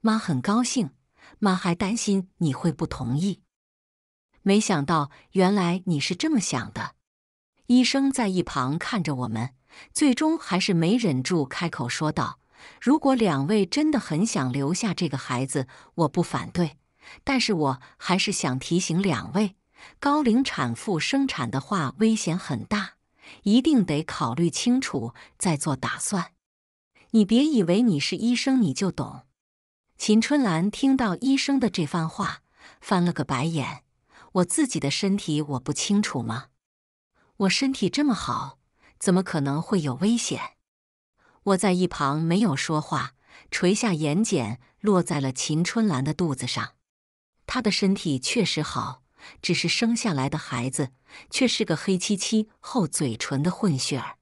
妈很高兴。妈还担心你会不同意，没想到原来你是这么想的。”医生在一旁看着我们。最终还是没忍住，开口说道：“如果两位真的很想留下这个孩子，我不反对。但是我还是想提醒两位，高龄产妇生产的话，危险很大，一定得考虑清楚再做打算。你别以为你是医生你就懂。”秦春兰听到医生的这番话，翻了个白眼：“我自己的身体我不清楚吗？我身体这么好。”怎么可能会有危险？我在一旁没有说话，垂下眼睑，落在了秦春兰的肚子上。她的身体确实好，只是生下来的孩子却是个黑漆漆、厚嘴唇的混血儿。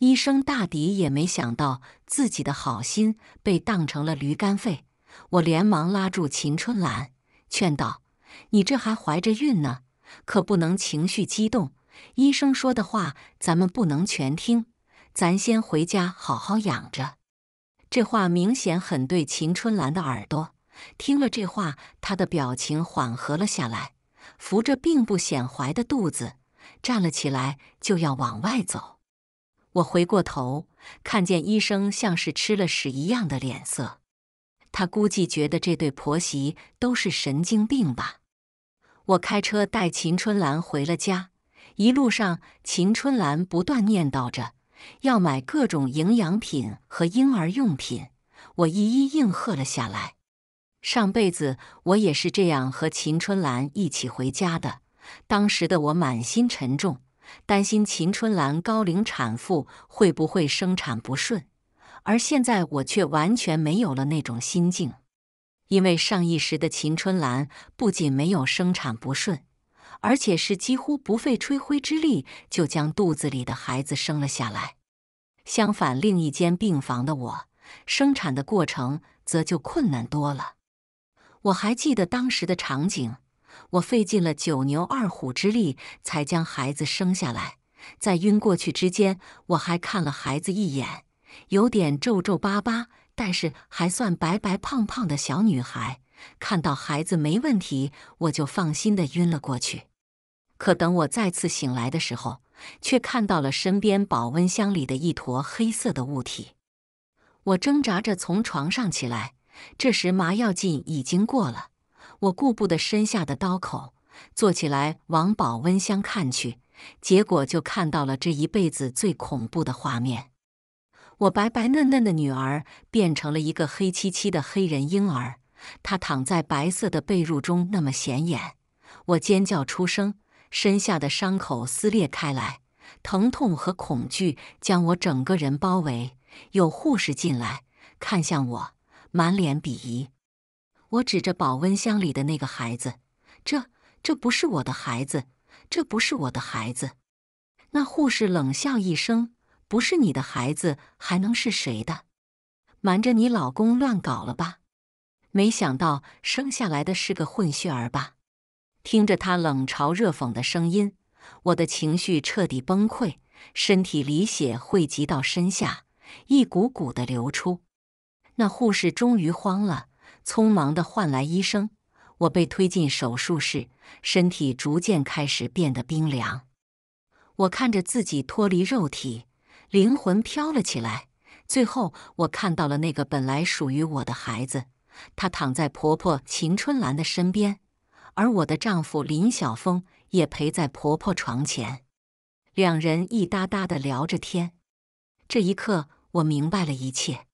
医生大抵也没想到自己的好心被当成了驴肝肺。我连忙拉住秦春兰，劝道：“你这还怀着孕呢，可不能情绪激动。”医生说的话，咱们不能全听，咱先回家好好养着。这话明显很对秦春兰的耳朵，听了这话，她的表情缓和了下来，扶着并不显怀的肚子站了起来，就要往外走。我回过头，看见医生像是吃了屎一样的脸色，他估计觉得这对婆媳都是神经病吧。我开车带秦春兰回了家。一路上，秦春兰不断念叨着要买各种营养品和婴儿用品，我一一应和了下来。上辈子我也是这样和秦春兰一起回家的，当时的我满心沉重，担心秦春兰高龄产妇会不会生产不顺，而现在我却完全没有了那种心境，因为上一世的秦春兰不仅没有生产不顺。而且是几乎不费吹灰之力就将肚子里的孩子生了下来。相反，另一间病房的我，生产的过程则就困难多了。我还记得当时的场景，我费尽了九牛二虎之力才将孩子生下来，在晕过去之间，我还看了孩子一眼，有点皱皱巴巴，但是还算白白胖胖的小女孩。看到孩子没问题，我就放心的晕了过去。可等我再次醒来的时候，却看到了身边保温箱里的一坨黑色的物体。我挣扎着从床上起来，这时麻药劲已经过了，我顾不得身下的刀口，坐起来往保温箱看去，结果就看到了这一辈子最恐怖的画面：我白白嫩嫩的女儿变成了一个黑漆漆的黑人婴儿，她躺在白色的被褥中，那么显眼，我尖叫出声。身下的伤口撕裂开来，疼痛和恐惧将我整个人包围。有护士进来，看向我，满脸鄙夷。我指着保温箱里的那个孩子：“这，这不是我的孩子，这不是我的孩子。”那护士冷笑一声：“不是你的孩子，还能是谁的？瞒着你老公乱搞了吧？没想到生下来的是个混血儿吧？”听着她冷嘲热讽的声音，我的情绪彻底崩溃，身体里血汇集到身下，一股股的流出。那护士终于慌了，匆忙的换来医生。我被推进手术室，身体逐渐开始变得冰凉。我看着自己脱离肉体，灵魂飘了起来。最后，我看到了那个本来属于我的孩子，她躺在婆婆秦春兰的身边。而我的丈夫林晓峰也陪在婆婆床前，两人一搭搭的聊着天。这一刻，我明白了一切。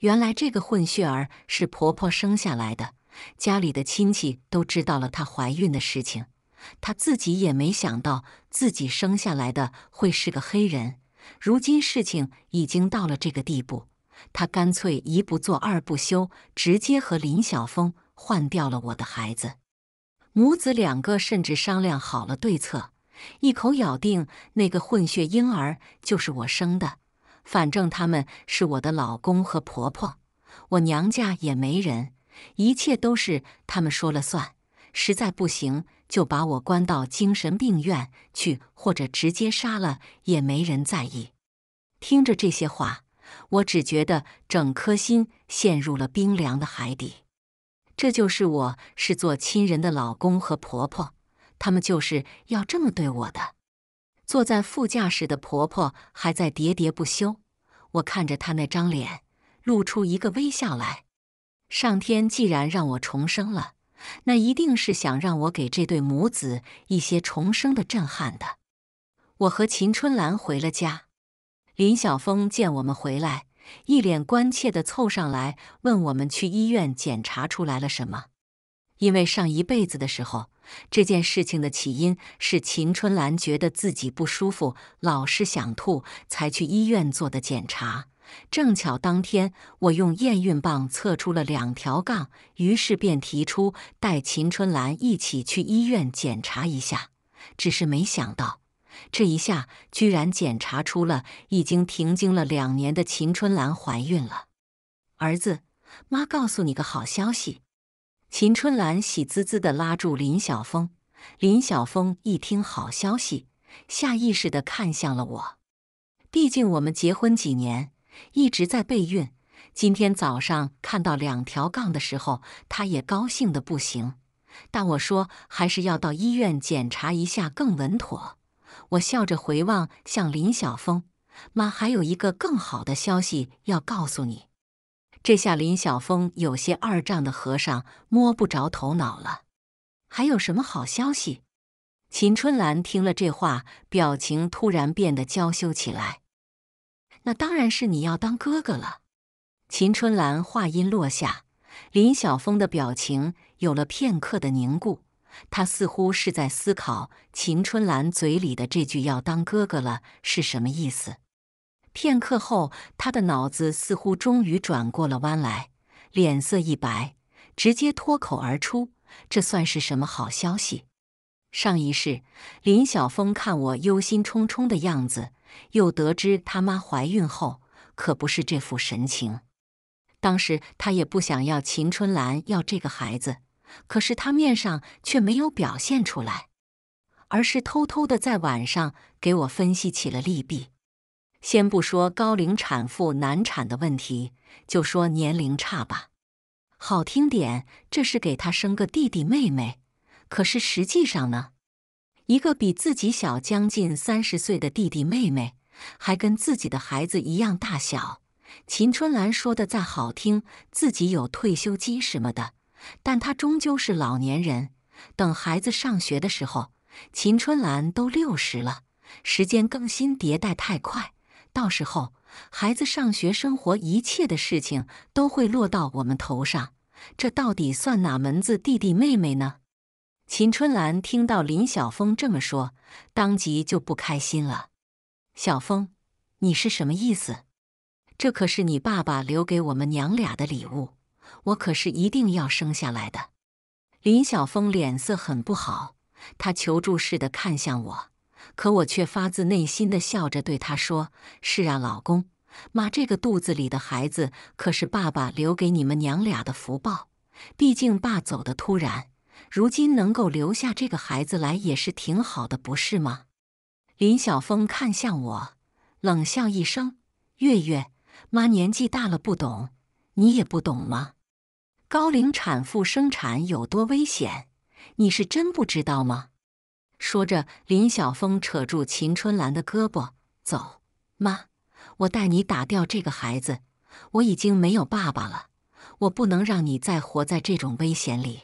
原来这个混血儿是婆婆生下来的，家里的亲戚都知道了她怀孕的事情，她自己也没想到自己生下来的会是个黑人。如今事情已经到了这个地步，她干脆一不做二不休，直接和林晓峰换掉了我的孩子。母子两个甚至商量好了对策，一口咬定那个混血婴儿就是我生的。反正他们是我的老公和婆婆，我娘家也没人，一切都是他们说了算。实在不行，就把我关到精神病院去，或者直接杀了也没人在意。听着这些话，我只觉得整颗心陷入了冰凉的海底。这就是我是做亲人的老公和婆婆，他们就是要这么对我的。坐在副驾驶的婆婆还在喋喋不休，我看着她那张脸，露出一个微笑来。上天既然让我重生了，那一定是想让我给这对母子一些重生的震撼的。我和秦春兰回了家，林晓峰见我们回来。一脸关切地凑上来问我们去医院检查出来了什么？因为上一辈子的时候，这件事情的起因是秦春兰觉得自己不舒服，老是想吐，才去医院做的检查。正巧当天我用验孕棒测出了两条杠，于是便提出带秦春兰一起去医院检查一下。只是没想到。这一下居然检查出了已经停经了两年的秦春兰怀孕了。儿子，妈告诉你个好消息！秦春兰喜滋滋的拉住林晓峰。林晓峰一听好消息，下意识的看向了我。毕竟我们结婚几年一直在备孕，今天早上看到两条杠的时候，他也高兴的不行。但我说还是要到医院检查一下更稳妥。我笑着回望向林晓峰，妈还有一个更好的消息要告诉你。这下林晓峰有些二丈的和尚摸不着头脑了。还有什么好消息？秦春兰听了这话，表情突然变得娇羞起来。那当然是你要当哥哥了。秦春兰话音落下，林晓峰的表情有了片刻的凝固。他似乎是在思考秦春兰嘴里的这句“要当哥哥了”是什么意思。片刻后，他的脑子似乎终于转过了弯来，脸色一白，直接脱口而出：“这算是什么好消息？”上一世，林晓峰看我忧心忡忡的样子，又得知他妈怀孕后，可不是这副神情。当时他也不想要秦春兰要这个孩子。可是他面上却没有表现出来，而是偷偷的在晚上给我分析起了利弊。先不说高龄产妇难产的问题，就说年龄差吧，好听点，这是给他生个弟弟妹妹。可是实际上呢，一个比自己小将近三十岁的弟弟妹妹，还跟自己的孩子一样大小。秦春兰说的再好听，自己有退休金什么的。但他终究是老年人，等孩子上学的时候，秦春兰都六十了。时间更新迭代太快，到时候孩子上学、生活一切的事情都会落到我们头上。这到底算哪门子弟弟妹妹呢？秦春兰听到林晓峰这么说，当即就不开心了。小峰，你是什么意思？这可是你爸爸留给我们娘俩的礼物。我可是一定要生下来的。林晓峰脸色很不好，他求助似的看向我，可我却发自内心的笑着对他说：“是啊，老公，妈这个肚子里的孩子可是爸爸留给你们娘俩的福报。毕竟爸走的突然，如今能够留下这个孩子来也是挺好的，不是吗？”林晓峰看向我，冷笑一声：“月月，妈年纪大了不懂，你也不懂吗？”高龄产妇生产有多危险？你是真不知道吗？说着，林晓峰扯住秦春兰的胳膊：“走，妈，我带你打掉这个孩子。我已经没有爸爸了，我不能让你再活在这种危险里。”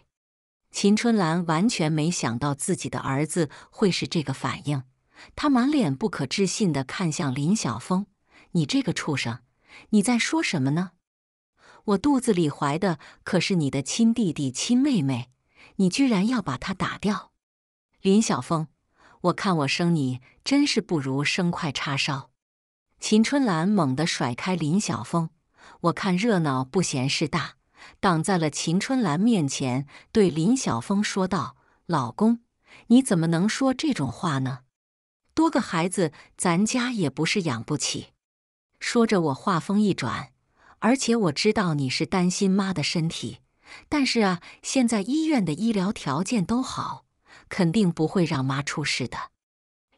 秦春兰完全没想到自己的儿子会是这个反应，他满脸不可置信地看向林晓峰：“你这个畜生，你在说什么呢？”我肚子里怀的可是你的亲弟弟、亲妹妹，你居然要把他打掉！林晓峰，我看我生你真是不如生块叉烧！秦春兰猛地甩开林晓峰，我看热闹不嫌事大，挡在了秦春兰面前，对林晓峰说道：“老公，你怎么能说这种话呢？多个孩子，咱家也不是养不起。”说着，我话锋一转。而且我知道你是担心妈的身体，但是啊，现在医院的医疗条件都好，肯定不会让妈出事的。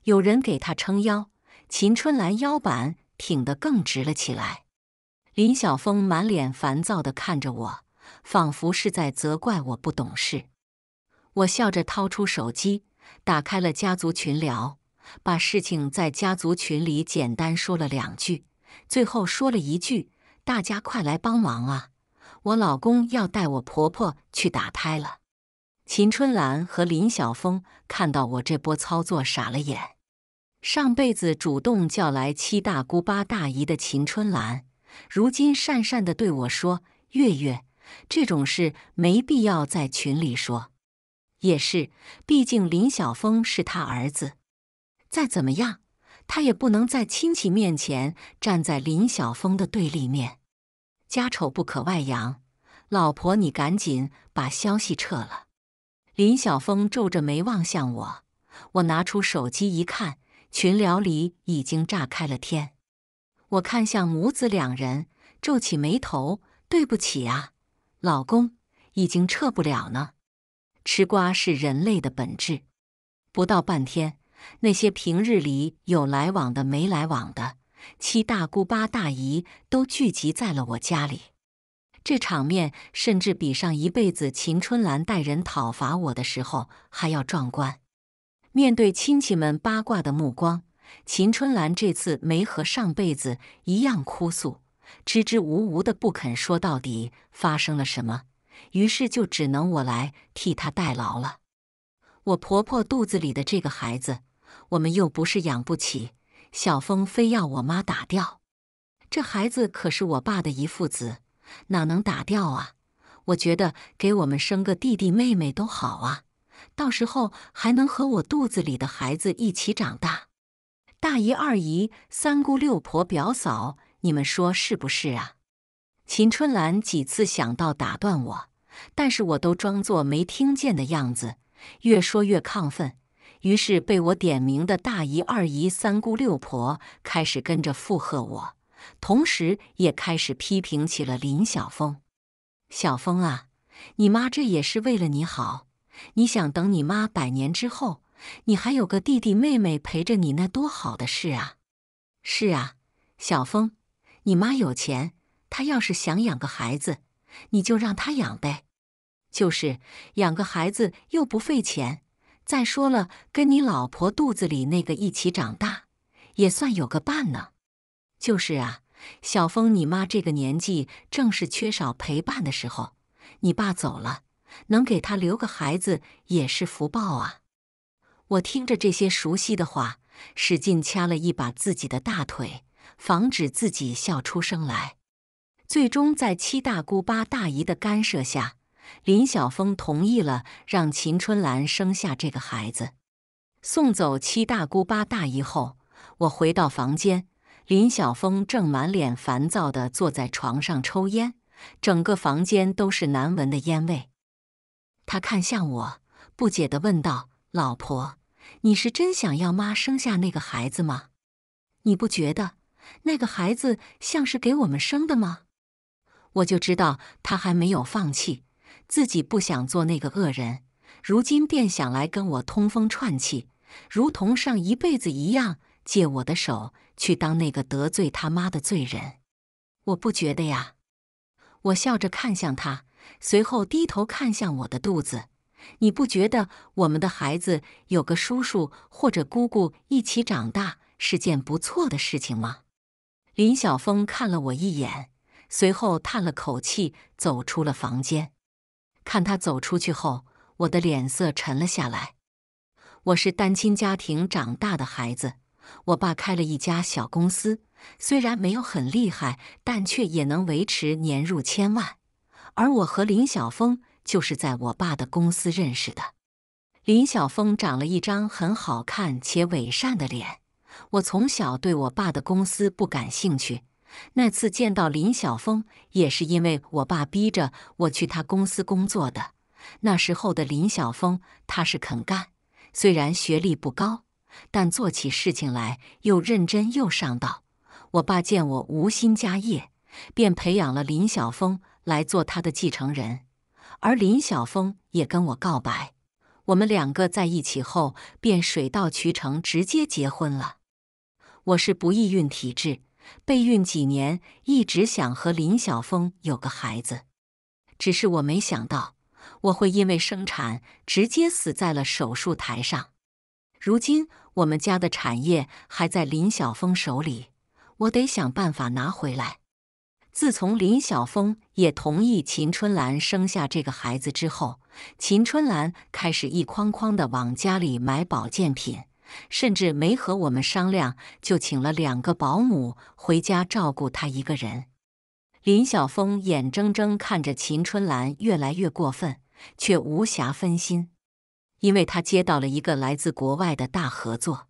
有人给他撑腰，秦春兰腰板挺得更直了起来。林晓峰满脸烦躁的看着我，仿佛是在责怪我不懂事。我笑着掏出手机，打开了家族群聊，把事情在家族群里简单说了两句，最后说了一句。大家快来帮忙啊！我老公要带我婆婆去打胎了。秦春兰和林晓峰看到我这波操作傻了眼。上辈子主动叫来七大姑八大姨的秦春兰，如今讪讪的对我说：“月月，这种事没必要在群里说。”也是，毕竟林晓峰是他儿子，再怎么样。他也不能在亲戚面前站在林晓峰的对立面，家丑不可外扬。老婆，你赶紧把消息撤了。林晓峰皱着眉望向我，我拿出手机一看，群聊里已经炸开了天。我看向母子两人，皱起眉头：“对不起啊，老公，已经撤不了呢。”吃瓜是人类的本质。不到半天。那些平日里有来往的、没来往的，七大姑八大姨都聚集在了我家里，这场面甚至比上一辈子秦春兰带人讨伐我的时候还要壮观。面对亲戚们八卦的目光，秦春兰这次没和上辈子一样哭诉，支支吾吾的不肯说到底发生了什么，于是就只能我来替她代劳了。我婆婆肚子里的这个孩子。我们又不是养不起，小峰非要我妈打掉，这孩子可是我爸的一父子，哪能打掉啊？我觉得给我们生个弟弟妹妹都好啊，到时候还能和我肚子里的孩子一起长大。大姨、二姨、三姑、六婆、表嫂，你们说是不是啊？秦春兰几次想到打断我，但是我都装作没听见的样子，越说越亢奋。于是，被我点名的大姨、二姨、三姑、六婆开始跟着附和我，同时也开始批评起了林小峰：“小峰啊，你妈这也是为了你好。你想等你妈百年之后，你还有个弟弟妹妹陪着你，那多好的事啊！”“是啊，小峰，你妈有钱，她要是想养个孩子，你就让她养呗。就是养个孩子又不费钱。”再说了，跟你老婆肚子里那个一起长大，也算有个伴呢。就是啊，小峰，你妈这个年纪正是缺少陪伴的时候，你爸走了，能给他留个孩子也是福报啊。我听着这些熟悉的话，使劲掐了一把自己的大腿，防止自己笑出声来。最终，在七大姑八大姨的干涉下。林晓峰同意了，让秦春兰生下这个孩子。送走七大姑八大姨后，我回到房间，林晓峰正满脸烦躁地坐在床上抽烟，整个房间都是难闻的烟味。他看向我，不解地问道：“老婆，你是真想要妈生下那个孩子吗？你不觉得那个孩子像是给我们生的吗？”我就知道他还没有放弃。自己不想做那个恶人，如今便想来跟我通风串气，如同上一辈子一样，借我的手去当那个得罪他妈的罪人。我不觉得呀。我笑着看向他，随后低头看向我的肚子。你不觉得我们的孩子有个叔叔或者姑姑一起长大是件不错的事情吗？林晓峰看了我一眼，随后叹了口气，走出了房间。看他走出去后，我的脸色沉了下来。我是单亲家庭长大的孩子，我爸开了一家小公司，虽然没有很厉害，但却也能维持年入千万。而我和林晓峰就是在我爸的公司认识的。林晓峰长了一张很好看且伪善的脸，我从小对我爸的公司不感兴趣。那次见到林晓峰，也是因为我爸逼着我去他公司工作的。那时候的林晓峰，他是肯干，虽然学历不高，但做起事情来又认真又上道。我爸见我无心家业，便培养了林晓峰来做他的继承人。而林晓峰也跟我告白，我们两个在一起后，便水到渠成，直接结婚了。我是不易孕体质。备孕几年，一直想和林晓峰有个孩子，只是我没想到我会因为生产直接死在了手术台上。如今我们家的产业还在林晓峰手里，我得想办法拿回来。自从林晓峰也同意秦春兰生下这个孩子之后，秦春兰开始一筐筐的往家里买保健品。甚至没和我们商量，就请了两个保姆回家照顾他一个人。林晓峰眼睁睁看着秦春兰越来越过分，却无暇分心，因为他接到了一个来自国外的大合作。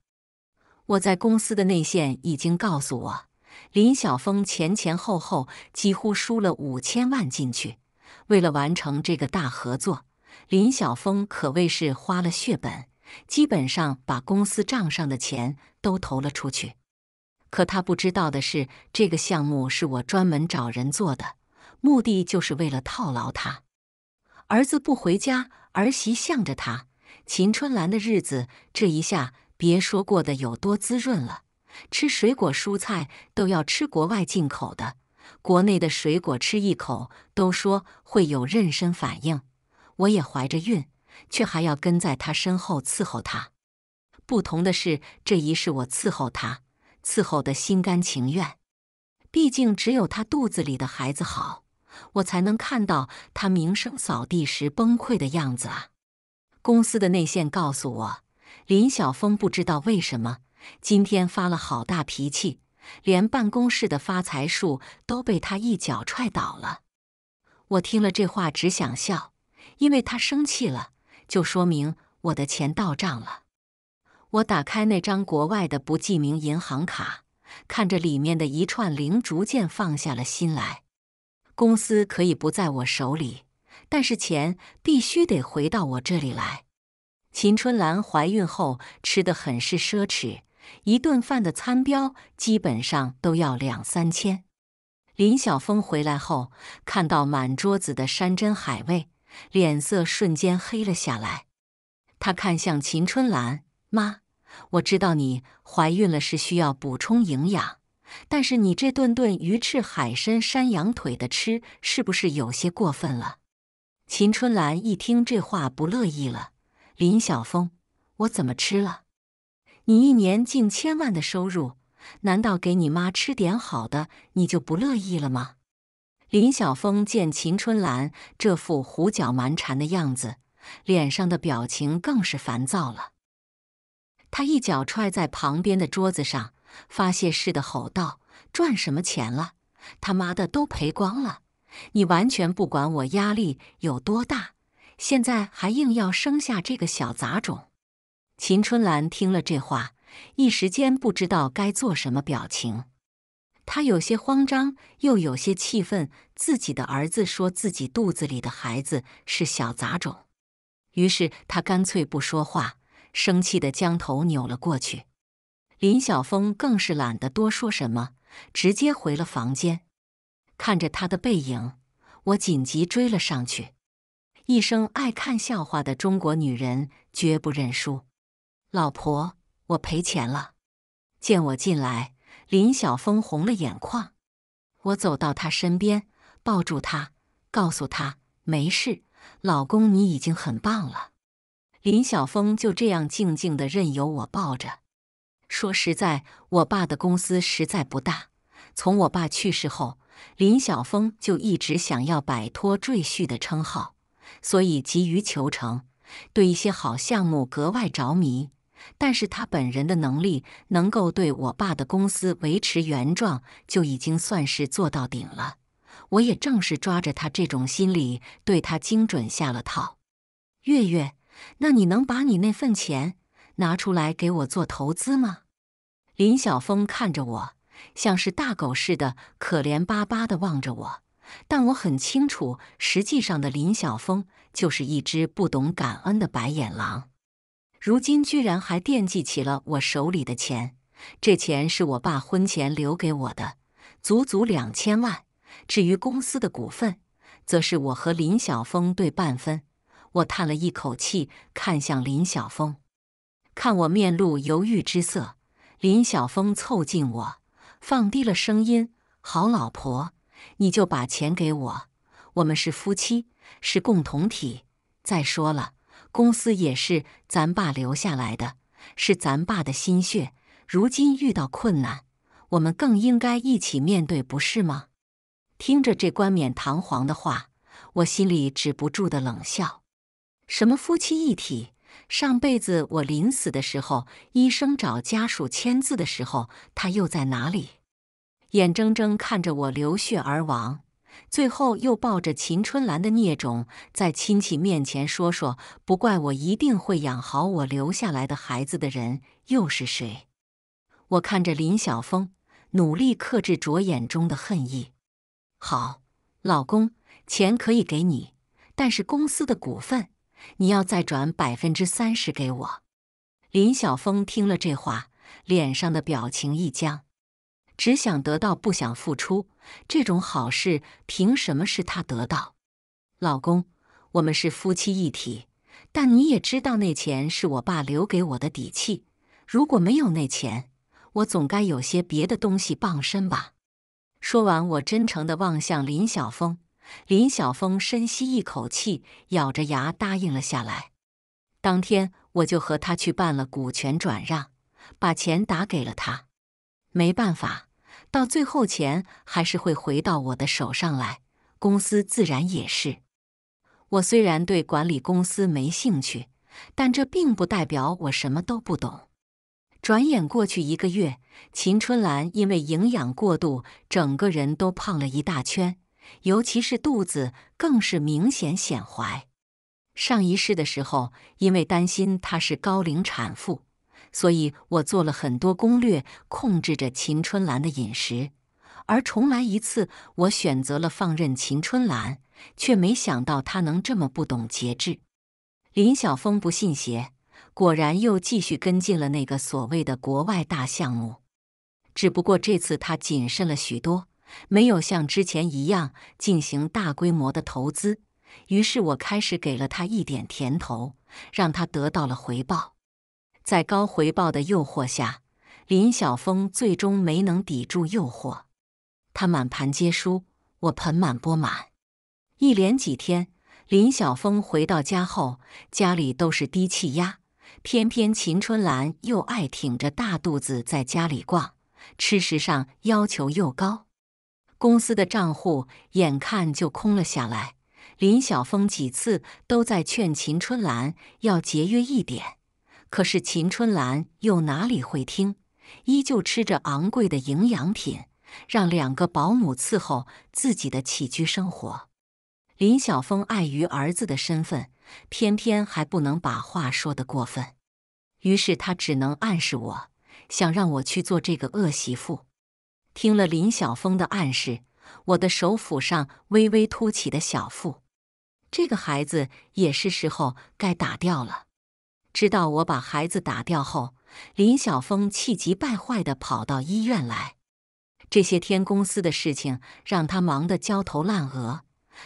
我在公司的内线已经告诉我，林晓峰前前后后几乎输了五千万进去。为了完成这个大合作，林晓峰可谓是花了血本。基本上把公司账上的钱都投了出去，可他不知道的是，这个项目是我专门找人做的，目的就是为了套牢他。儿子不回家，儿媳向着他，秦春兰的日子这一下别说过得有多滋润了，吃水果蔬菜都要吃国外进口的，国内的水果吃一口都说会有妊娠反应。我也怀着孕。却还要跟在他身后伺候他。不同的是，这一世我伺候他，伺候的心甘情愿。毕竟只有他肚子里的孩子好，我才能看到他名声扫地时崩溃的样子啊！公司的内线告诉我，林晓峰不知道为什么今天发了好大脾气，连办公室的发财树都被他一脚踹倒了。我听了这话只想笑，因为他生气了。就说明我的钱到账了。我打开那张国外的不记名银行卡，看着里面的一串零，逐渐放下了心来。公司可以不在我手里，但是钱必须得回到我这里来。秦春兰怀孕后吃的很是奢侈，一顿饭的餐标基本上都要两三千。林晓峰回来后，看到满桌子的山珍海味。脸色瞬间黑了下来，他看向秦春兰：“妈，我知道你怀孕了是需要补充营养，但是你这顿顿鱼翅、海参、山羊腿的吃，是不是有些过分了？”秦春兰一听这话不乐意了：“林晓峰，我怎么吃了？你一年近千万的收入，难道给你妈吃点好的，你就不乐意了吗？”林晓峰见秦春兰这副胡搅蛮缠的样子，脸上的表情更是烦躁了。他一脚踹在旁边的桌子上，发泄似的吼道：“赚什么钱了？他妈的都赔光了！你完全不管我压力有多大，现在还硬要生下这个小杂种！”秦春兰听了这话，一时间不知道该做什么表情。他有些慌张，又有些气愤。自己的儿子说自己肚子里的孩子是小杂种，于是他干脆不说话，生气的将头扭了过去。林晓峰更是懒得多说什么，直接回了房间。看着他的背影，我紧急追了上去。一生爱看笑话的中国女人绝不认输。老婆，我赔钱了。见我进来。林晓峰红了眼眶，我走到他身边，抱住他，告诉他：“没事，老公，你已经很棒了。”林晓峰就这样静静的任由我抱着。说实在，我爸的公司实在不大，从我爸去世后，林晓峰就一直想要摆脱赘婿的称号，所以急于求成，对一些好项目格外着迷。但是他本人的能力能够对我爸的公司维持原状，就已经算是做到顶了。我也正是抓着他这种心理，对他精准下了套。月月，那你能把你那份钱拿出来给我做投资吗？林晓峰看着我，像是大狗似的可怜巴巴的望着我，但我很清楚，实际上的林晓峰就是一只不懂感恩的白眼狼。如今居然还惦记起了我手里的钱，这钱是我爸婚前留给我的，足足两千万。至于公司的股份，则是我和林晓峰对半分。我叹了一口气，看向林晓峰，看我面露犹豫之色，林晓峰凑近我，放低了声音：“好老婆，你就把钱给我，我们是夫妻，是共同体。再说了。”公司也是咱爸留下来的，是咱爸的心血。如今遇到困难，我们更应该一起面对，不是吗？听着这冠冕堂皇的话，我心里止不住的冷笑。什么夫妻一体？上辈子我临死的时候，医生找家属签字的时候，他又在哪里？眼睁睁看着我流血而亡。最后又抱着秦春兰的孽种，在亲戚面前说说不怪我，一定会养好我留下来的孩子的人又是谁？我看着林晓峰，努力克制着眼中的恨意。好，老公，钱可以给你，但是公司的股份你要再转百分之三十给我。林晓峰听了这话，脸上的表情一僵。只想得到，不想付出，这种好事凭什么是他得到？老公，我们是夫妻一体，但你也知道，那钱是我爸留给我的底气。如果没有那钱，我总该有些别的东西傍身吧？说完，我真诚的望向林晓峰，林晓峰深吸一口气，咬着牙答应了下来。当天，我就和他去办了股权转让，把钱打给了他。没办法。到最后，钱还是会回到我的手上来，公司自然也是。我虽然对管理公司没兴趣，但这并不代表我什么都不懂。转眼过去一个月，秦春兰因为营养过度，整个人都胖了一大圈，尤其是肚子更是明显显怀。上一世的时候，因为担心她是高龄产妇。所以我做了很多攻略，控制着秦春兰的饮食。而重来一次，我选择了放任秦春兰，却没想到她能这么不懂节制。林晓峰不信邪，果然又继续跟进了那个所谓的国外大项目。只不过这次他谨慎了许多，没有像之前一样进行大规模的投资。于是我开始给了他一点甜头，让他得到了回报。在高回报的诱惑下，林晓峰最终没能抵住诱惑，他满盘皆输，我盆满钵满。一连几天，林晓峰回到家后，家里都是低气压。偏偏秦春兰又爱挺着大肚子在家里逛，吃食上要求又高。公司的账户眼看就空了下来，林晓峰几次都在劝秦春兰要节约一点。可是秦春兰又哪里会听，依旧吃着昂贵的营养品，让两个保姆伺候自己的起居生活。林晓峰碍于儿子的身份，偏偏还不能把话说得过分，于是他只能暗示我想让我去做这个恶媳妇。听了林晓峰的暗示，我的手抚上微微凸起的小腹，这个孩子也是时候该打掉了。知道我把孩子打掉后，林晓峰气急败坏地跑到医院来。这些天公司的事情让他忙得焦头烂额，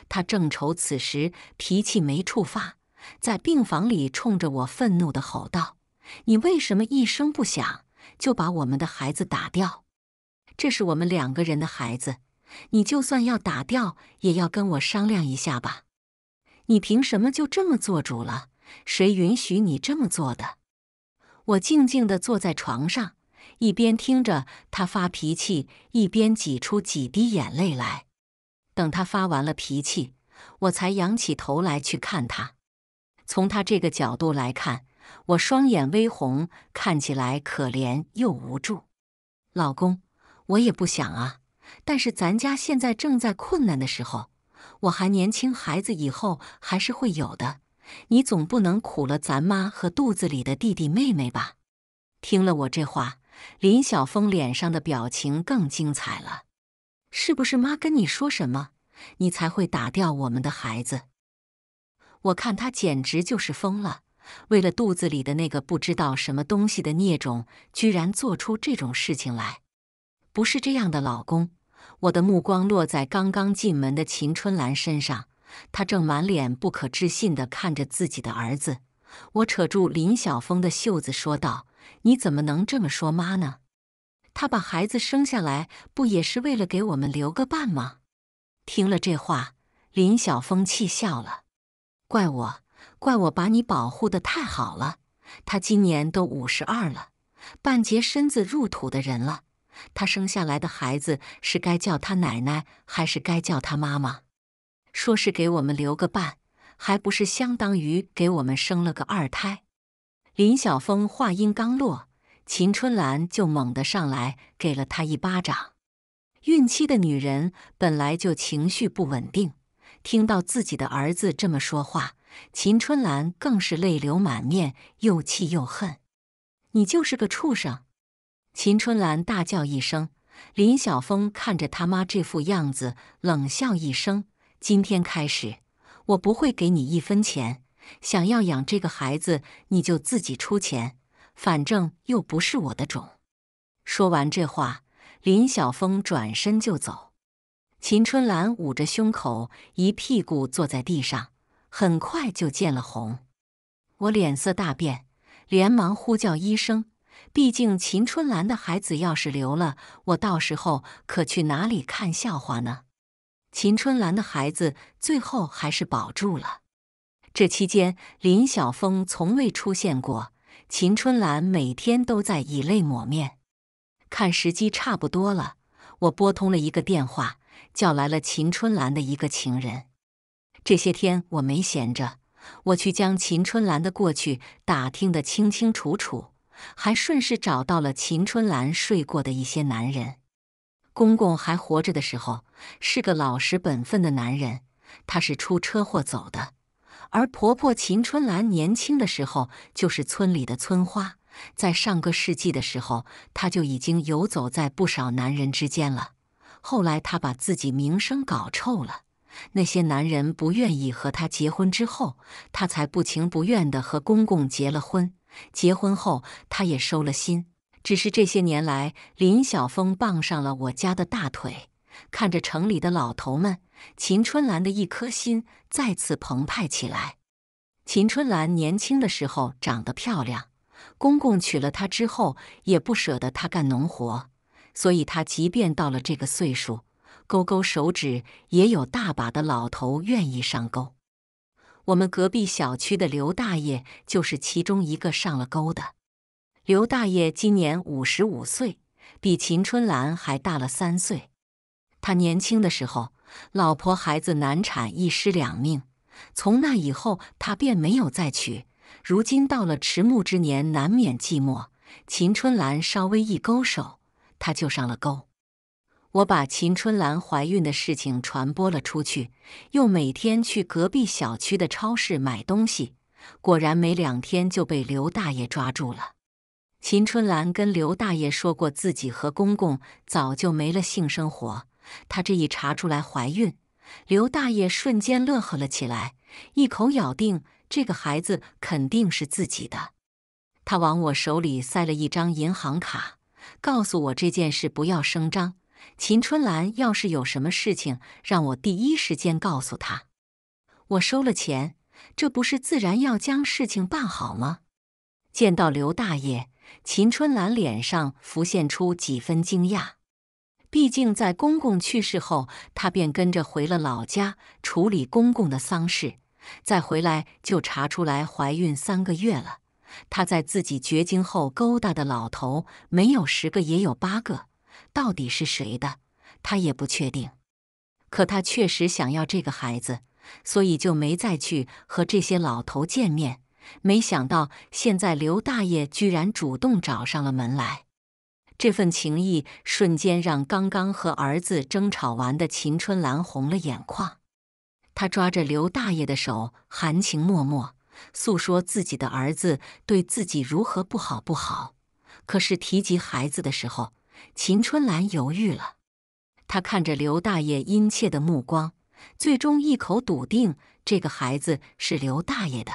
他正愁此时脾气没处发，在病房里冲着我愤怒地吼道：“你为什么一声不响就把我们的孩子打掉？这是我们两个人的孩子，你就算要打掉，也要跟我商量一下吧！你凭什么就这么做主了？”谁允许你这么做的？我静静的坐在床上，一边听着他发脾气，一边挤出几滴眼泪来。等他发完了脾气，我才仰起头来去看他。从他这个角度来看，我双眼微红，看起来可怜又无助。老公，我也不想啊，但是咱家现在正在困难的时候，我还年轻，孩子以后还是会有的。你总不能苦了咱妈和肚子里的弟弟妹妹吧？听了我这话，林晓峰脸上的表情更精彩了。是不是妈跟你说什么，你才会打掉我们的孩子？我看他简直就是疯了，为了肚子里的那个不知道什么东西的孽种，居然做出这种事情来。不是这样的，老公。我的目光落在刚刚进门的秦春兰身上。他正满脸不可置信地看着自己的儿子，我扯住林晓峰的袖子说道：“你怎么能这么说妈呢？她把孩子生下来，不也是为了给我们留个伴吗？”听了这话，林晓峰气笑了：“怪我，怪我把你保护得太好了。他今年都五十二了，半截身子入土的人了。他生下来的孩子是该叫他奶奶，还是该叫他妈妈？”说是给我们留个伴，还不是相当于给我们生了个二胎？林晓峰话音刚落，秦春兰就猛地上来给了他一巴掌。孕期的女人本来就情绪不稳定，听到自己的儿子这么说话，秦春兰更是泪流满面，又气又恨：“你就是个畜生！”秦春兰大叫一声。林晓峰看着他妈这副样子，冷笑一声。今天开始，我不会给你一分钱。想要养这个孩子，你就自己出钱，反正又不是我的种。说完这话，林晓峰转身就走。秦春兰捂着胸口，一屁股坐在地上，很快就见了红。我脸色大变，连忙呼叫医生。毕竟秦春兰的孩子要是流了，我到时候可去哪里看笑话呢？秦春兰的孩子最后还是保住了。这期间，林晓峰从未出现过。秦春兰每天都在以泪抹面。看时机差不多了，我拨通了一个电话，叫来了秦春兰的一个情人。这些天我没闲着，我去将秦春兰的过去打听的清清楚楚，还顺势找到了秦春兰睡过的一些男人。公公还活着的时候。是个老实本分的男人，他是出车祸走的。而婆婆秦春兰年轻的时候就是村里的村花，在上个世纪的时候，她就已经游走在不少男人之间了。后来她把自己名声搞臭了，那些男人不愿意和她结婚，之后她才不情不愿地和公公结了婚。结婚后她也收了心，只是这些年来，林小峰傍上了我家的大腿。看着城里的老头们，秦春兰的一颗心再次澎湃起来。秦春兰年轻的时候长得漂亮，公公娶了她之后也不舍得她干农活，所以她即便到了这个岁数，勾勾手指也有大把的老头愿意上钩。我们隔壁小区的刘大爷就是其中一个上了钩的。刘大爷今年五十五岁，比秦春兰还大了三岁。他年轻的时候，老婆孩子难产，一尸两命。从那以后，他便没有再娶。如今到了迟暮之年，难免寂寞。秦春兰稍微一勾手，他就上了钩。我把秦春兰怀孕的事情传播了出去，又每天去隔壁小区的超市买东西。果然没两天就被刘大爷抓住了。秦春兰跟刘大爷说过，自己和公公早就没了性生活。他这一查出来怀孕，刘大爷瞬间乐呵了起来，一口咬定这个孩子肯定是自己的。他往我手里塞了一张银行卡，告诉我这件事不要声张。秦春兰要是有什么事情，让我第一时间告诉他。我收了钱，这不是自然要将事情办好吗？见到刘大爷，秦春兰脸上浮现出几分惊讶。毕竟，在公公去世后，她便跟着回了老家处理公公的丧事，再回来就查出来怀孕三个月了。她在自己绝经后勾搭的老头没有十个也有八个，到底是谁的，她也不确定。可她确实想要这个孩子，所以就没再去和这些老头见面。没想到现在刘大爷居然主动找上了门来。这份情谊瞬间让刚刚和儿子争吵完的秦春兰红了眼眶，她抓着刘大爷的手，含情脉脉诉说自己的儿子对自己如何不好不好。可是提及孩子的时候，秦春兰犹豫了，她看着刘大爷殷切的目光，最终一口笃定这个孩子是刘大爷的。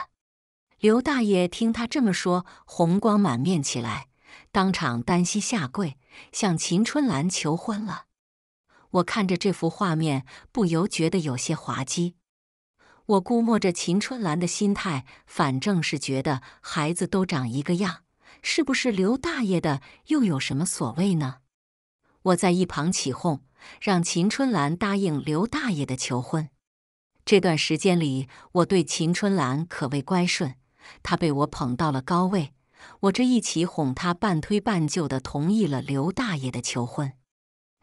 刘大爷听他这么说，红光满面起来。当场单膝下跪，向秦春兰求婚了。我看着这幅画面，不由觉得有些滑稽。我估摸着秦春兰的心态，反正是觉得孩子都长一个样，是不是刘大爷的又有什么所谓呢？我在一旁起哄，让秦春兰答应刘大爷的求婚。这段时间里，我对秦春兰可谓乖顺，她被我捧到了高位。我这一起哄他，半推半就的同意了刘大爷的求婚。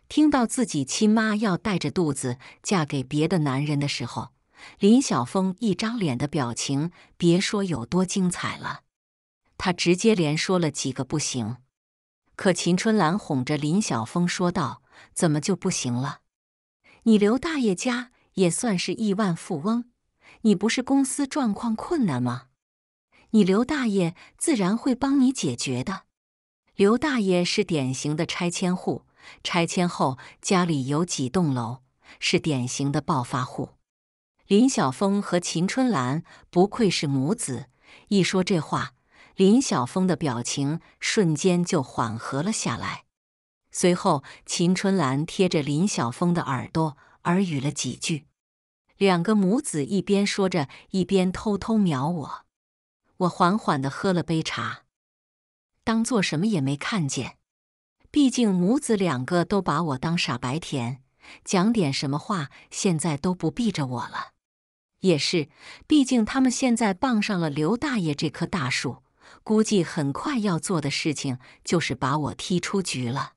听到自己亲妈要带着肚子嫁给别的男人的时候，林晓峰一张脸的表情，别说有多精彩了，他直接连说了几个不行。可秦春兰哄着林晓峰说道：“怎么就不行了？你刘大爷家也算是亿万富翁，你不是公司状况困难吗？”你刘大爷自然会帮你解决的。刘大爷是典型的拆迁户，拆迁后家里有几栋楼，是典型的暴发户。林晓峰和秦春兰不愧是母子，一说这话，林晓峰的表情瞬间就缓和了下来。随后，秦春兰贴着林晓峰的耳朵耳语了几句，两个母子一边说着，一边偷偷瞄我。我缓缓地喝了杯茶，当做什么也没看见。毕竟母子两个都把我当傻白甜，讲点什么话，现在都不避着我了。也是，毕竟他们现在傍上了刘大爷这棵大树，估计很快要做的事情就是把我踢出局了。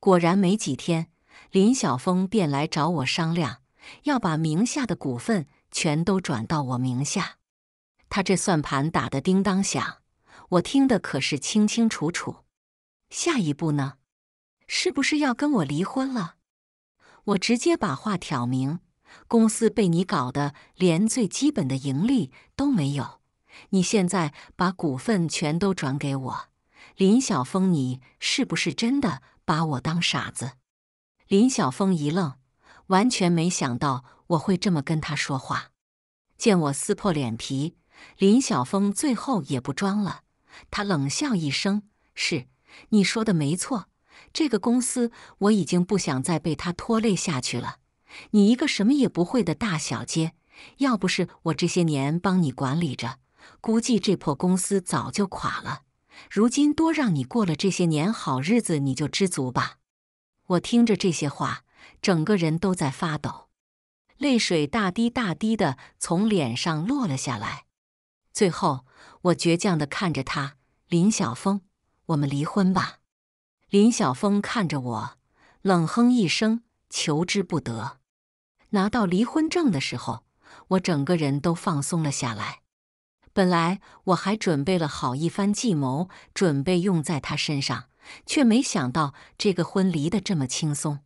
果然，没几天，林晓峰便来找我商量，要把名下的股份全都转到我名下。他这算盘打得叮当响，我听得可是清清楚楚。下一步呢？是不是要跟我离婚了？我直接把话挑明：公司被你搞得连最基本的盈利都没有，你现在把股份全都转给我，林晓峰，你是不是真的把我当傻子？林晓峰一愣，完全没想到我会这么跟他说话，见我撕破脸皮。林晓峰最后也不装了，他冷笑一声：“是你说的没错，这个公司我已经不想再被他拖累下去了。你一个什么也不会的大小姐，要不是我这些年帮你管理着，估计这破公司早就垮了。如今多让你过了这些年好日子，你就知足吧。”我听着这些话，整个人都在发抖，泪水大滴大滴的从脸上落了下来。最后，我倔强地看着他，林晓峰，我们离婚吧。林晓峰看着我，冷哼一声，求之不得。拿到离婚证的时候，我整个人都放松了下来。本来我还准备了好一番计谋，准备用在他身上，却没想到这个婚离得这么轻松。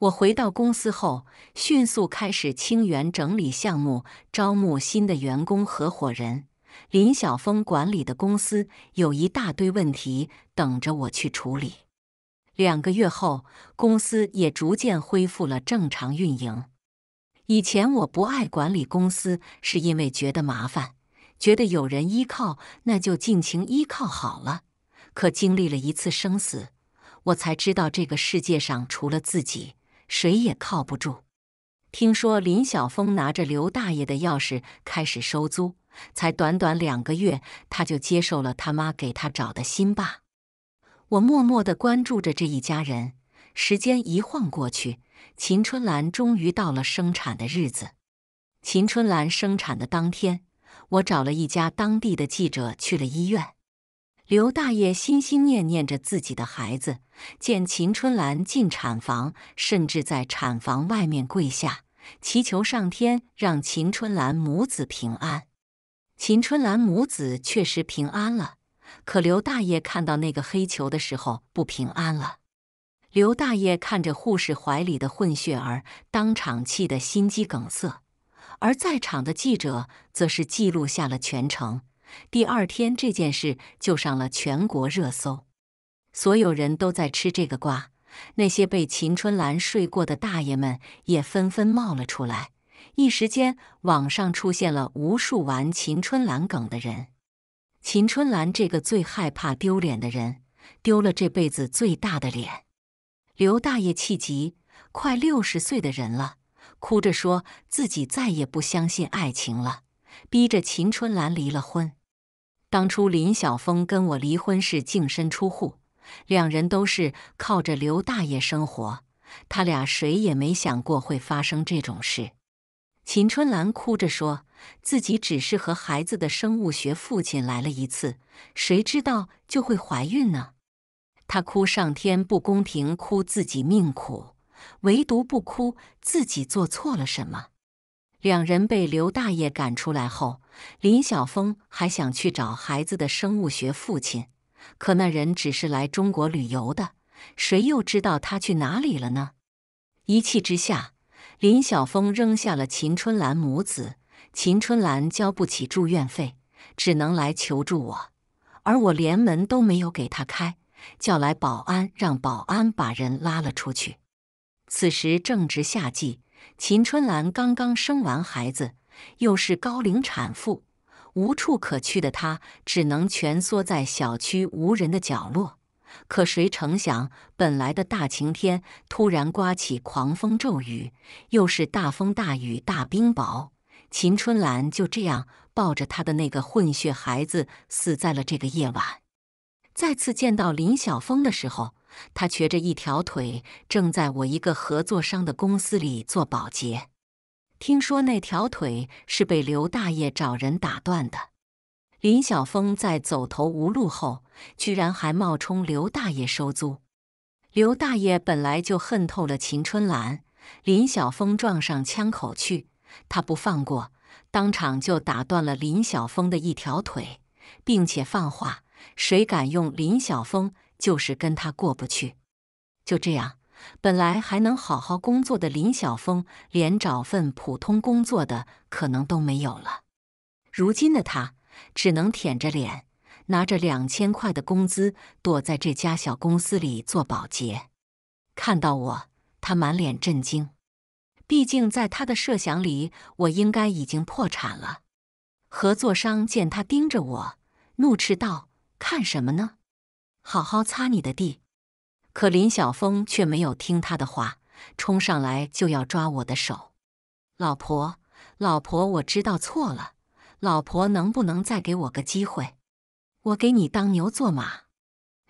我回到公司后，迅速开始清源整理项目，招募新的员工合伙人。林晓峰管理的公司有一大堆问题等着我去处理。两个月后，公司也逐渐恢复了正常运营。以前我不爱管理公司，是因为觉得麻烦，觉得有人依靠那就尽情依靠好了。可经历了一次生死，我才知道这个世界上除了自己。谁也靠不住。听说林晓峰拿着刘大爷的钥匙开始收租，才短短两个月，他就接受了他妈给他找的新爸。我默默的关注着这一家人。时间一晃过去，秦春兰终于到了生产的日子。秦春兰生产的当天，我找了一家当地的记者去了医院。刘大爷心心念念着自己的孩子，见秦春兰进产房，甚至在产房外面跪下，祈求上天让秦春兰母子平安。秦春兰母子确实平安了，可刘大爷看到那个黑球的时候不平安了。刘大爷看着护士怀里的混血儿，当场气得心肌梗塞，而在场的记者则是记录下了全程。第二天，这件事就上了全国热搜，所有人都在吃这个瓜。那些被秦春兰睡过的大爷们也纷纷冒了出来，一时间，网上出现了无数玩秦春兰梗的人。秦春兰这个最害怕丢脸的人，丢了这辈子最大的脸。刘大爷气急，快六十岁的人了，哭着说自己再也不相信爱情了。逼着秦春兰离了婚。当初林晓峰跟我离婚是净身出户，两人都是靠着刘大爷生活，他俩谁也没想过会发生这种事。秦春兰哭着说：“自己只是和孩子的生物学父亲来了一次，谁知道就会怀孕呢？”她哭上天不公平，哭自己命苦，唯独不哭自己做错了什么。两人被刘大爷赶出来后，林晓峰还想去找孩子的生物学父亲，可那人只是来中国旅游的，谁又知道他去哪里了呢？一气之下，林晓峰扔下了秦春兰母子。秦春兰交不起住院费，只能来求助我，而我连门都没有给他开，叫来保安，让保安把人拉了出去。此时正值夏季。秦春兰刚刚生完孩子，又是高龄产妇，无处可去的她只能蜷缩在小区无人的角落。可谁成想，本来的大晴天突然刮起狂风骤雨，又是大风大雨大冰雹，秦春兰就这样抱着她的那个混血孩子死在了这个夜晚。再次见到林晓峰的时候。他瘸着一条腿，正在我一个合作商的公司里做保洁。听说那条腿是被刘大爷找人打断的。林晓峰在走投无路后，居然还冒充刘大爷收租。刘大爷本来就恨透了秦春兰，林晓峰撞上枪口去，他不放过，当场就打断了林晓峰的一条腿，并且放话：谁敢用林晓峰？就是跟他过不去，就这样，本来还能好好工作的林晓峰，连找份普通工作的可能都没有了。如今的他，只能舔着脸，拿着两千块的工资，躲在这家小公司里做保洁。看到我，他满脸震惊，毕竟在他的设想里，我应该已经破产了。合作商见他盯着我，怒斥道：“看什么呢？”好好擦你的地，可林晓峰却没有听他的话，冲上来就要抓我的手。老婆，老婆，我知道错了，老婆，能不能再给我个机会？我给你当牛做马。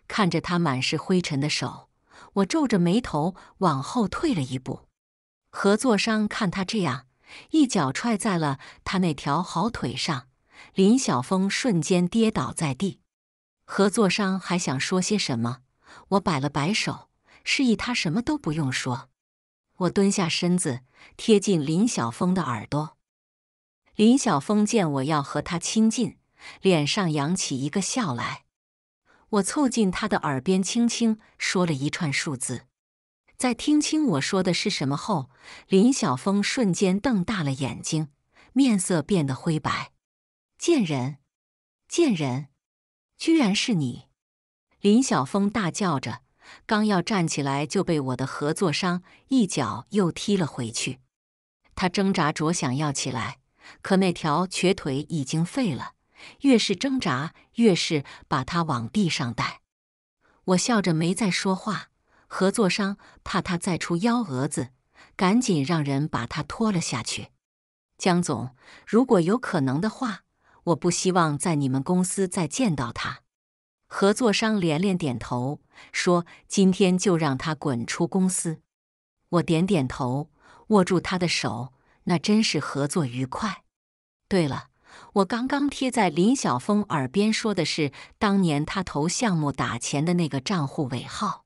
看着他满是灰尘的手，我皱着眉头往后退了一步。合作商看他这样，一脚踹在了他那条好腿上，林晓峰瞬间跌倒在地。合作商还想说些什么？我摆了摆手，示意他什么都不用说。我蹲下身子，贴近林晓峰的耳朵。林晓峰见我要和他亲近，脸上扬起一个笑来。我凑近他的耳边，轻轻说了一串数字。在听清我说的是什么后，林晓峰瞬间瞪大了眼睛，面色变得灰白。贱人，贱人！居然是你！林晓峰大叫着，刚要站起来，就被我的合作商一脚又踢了回去。他挣扎着想要起来，可那条瘸腿已经废了，越是挣扎，越是把他往地上带。我笑着没再说话。合作商怕他再出幺蛾子，赶紧让人把他拖了下去。江总，如果有可能的话。我不希望在你们公司再见到他。合作商连连点头说：“今天就让他滚出公司。”我点点头，握住他的手，那真是合作愉快。对了，我刚刚贴在林晓峰耳边说的是，当年他投项目打钱的那个账户尾号。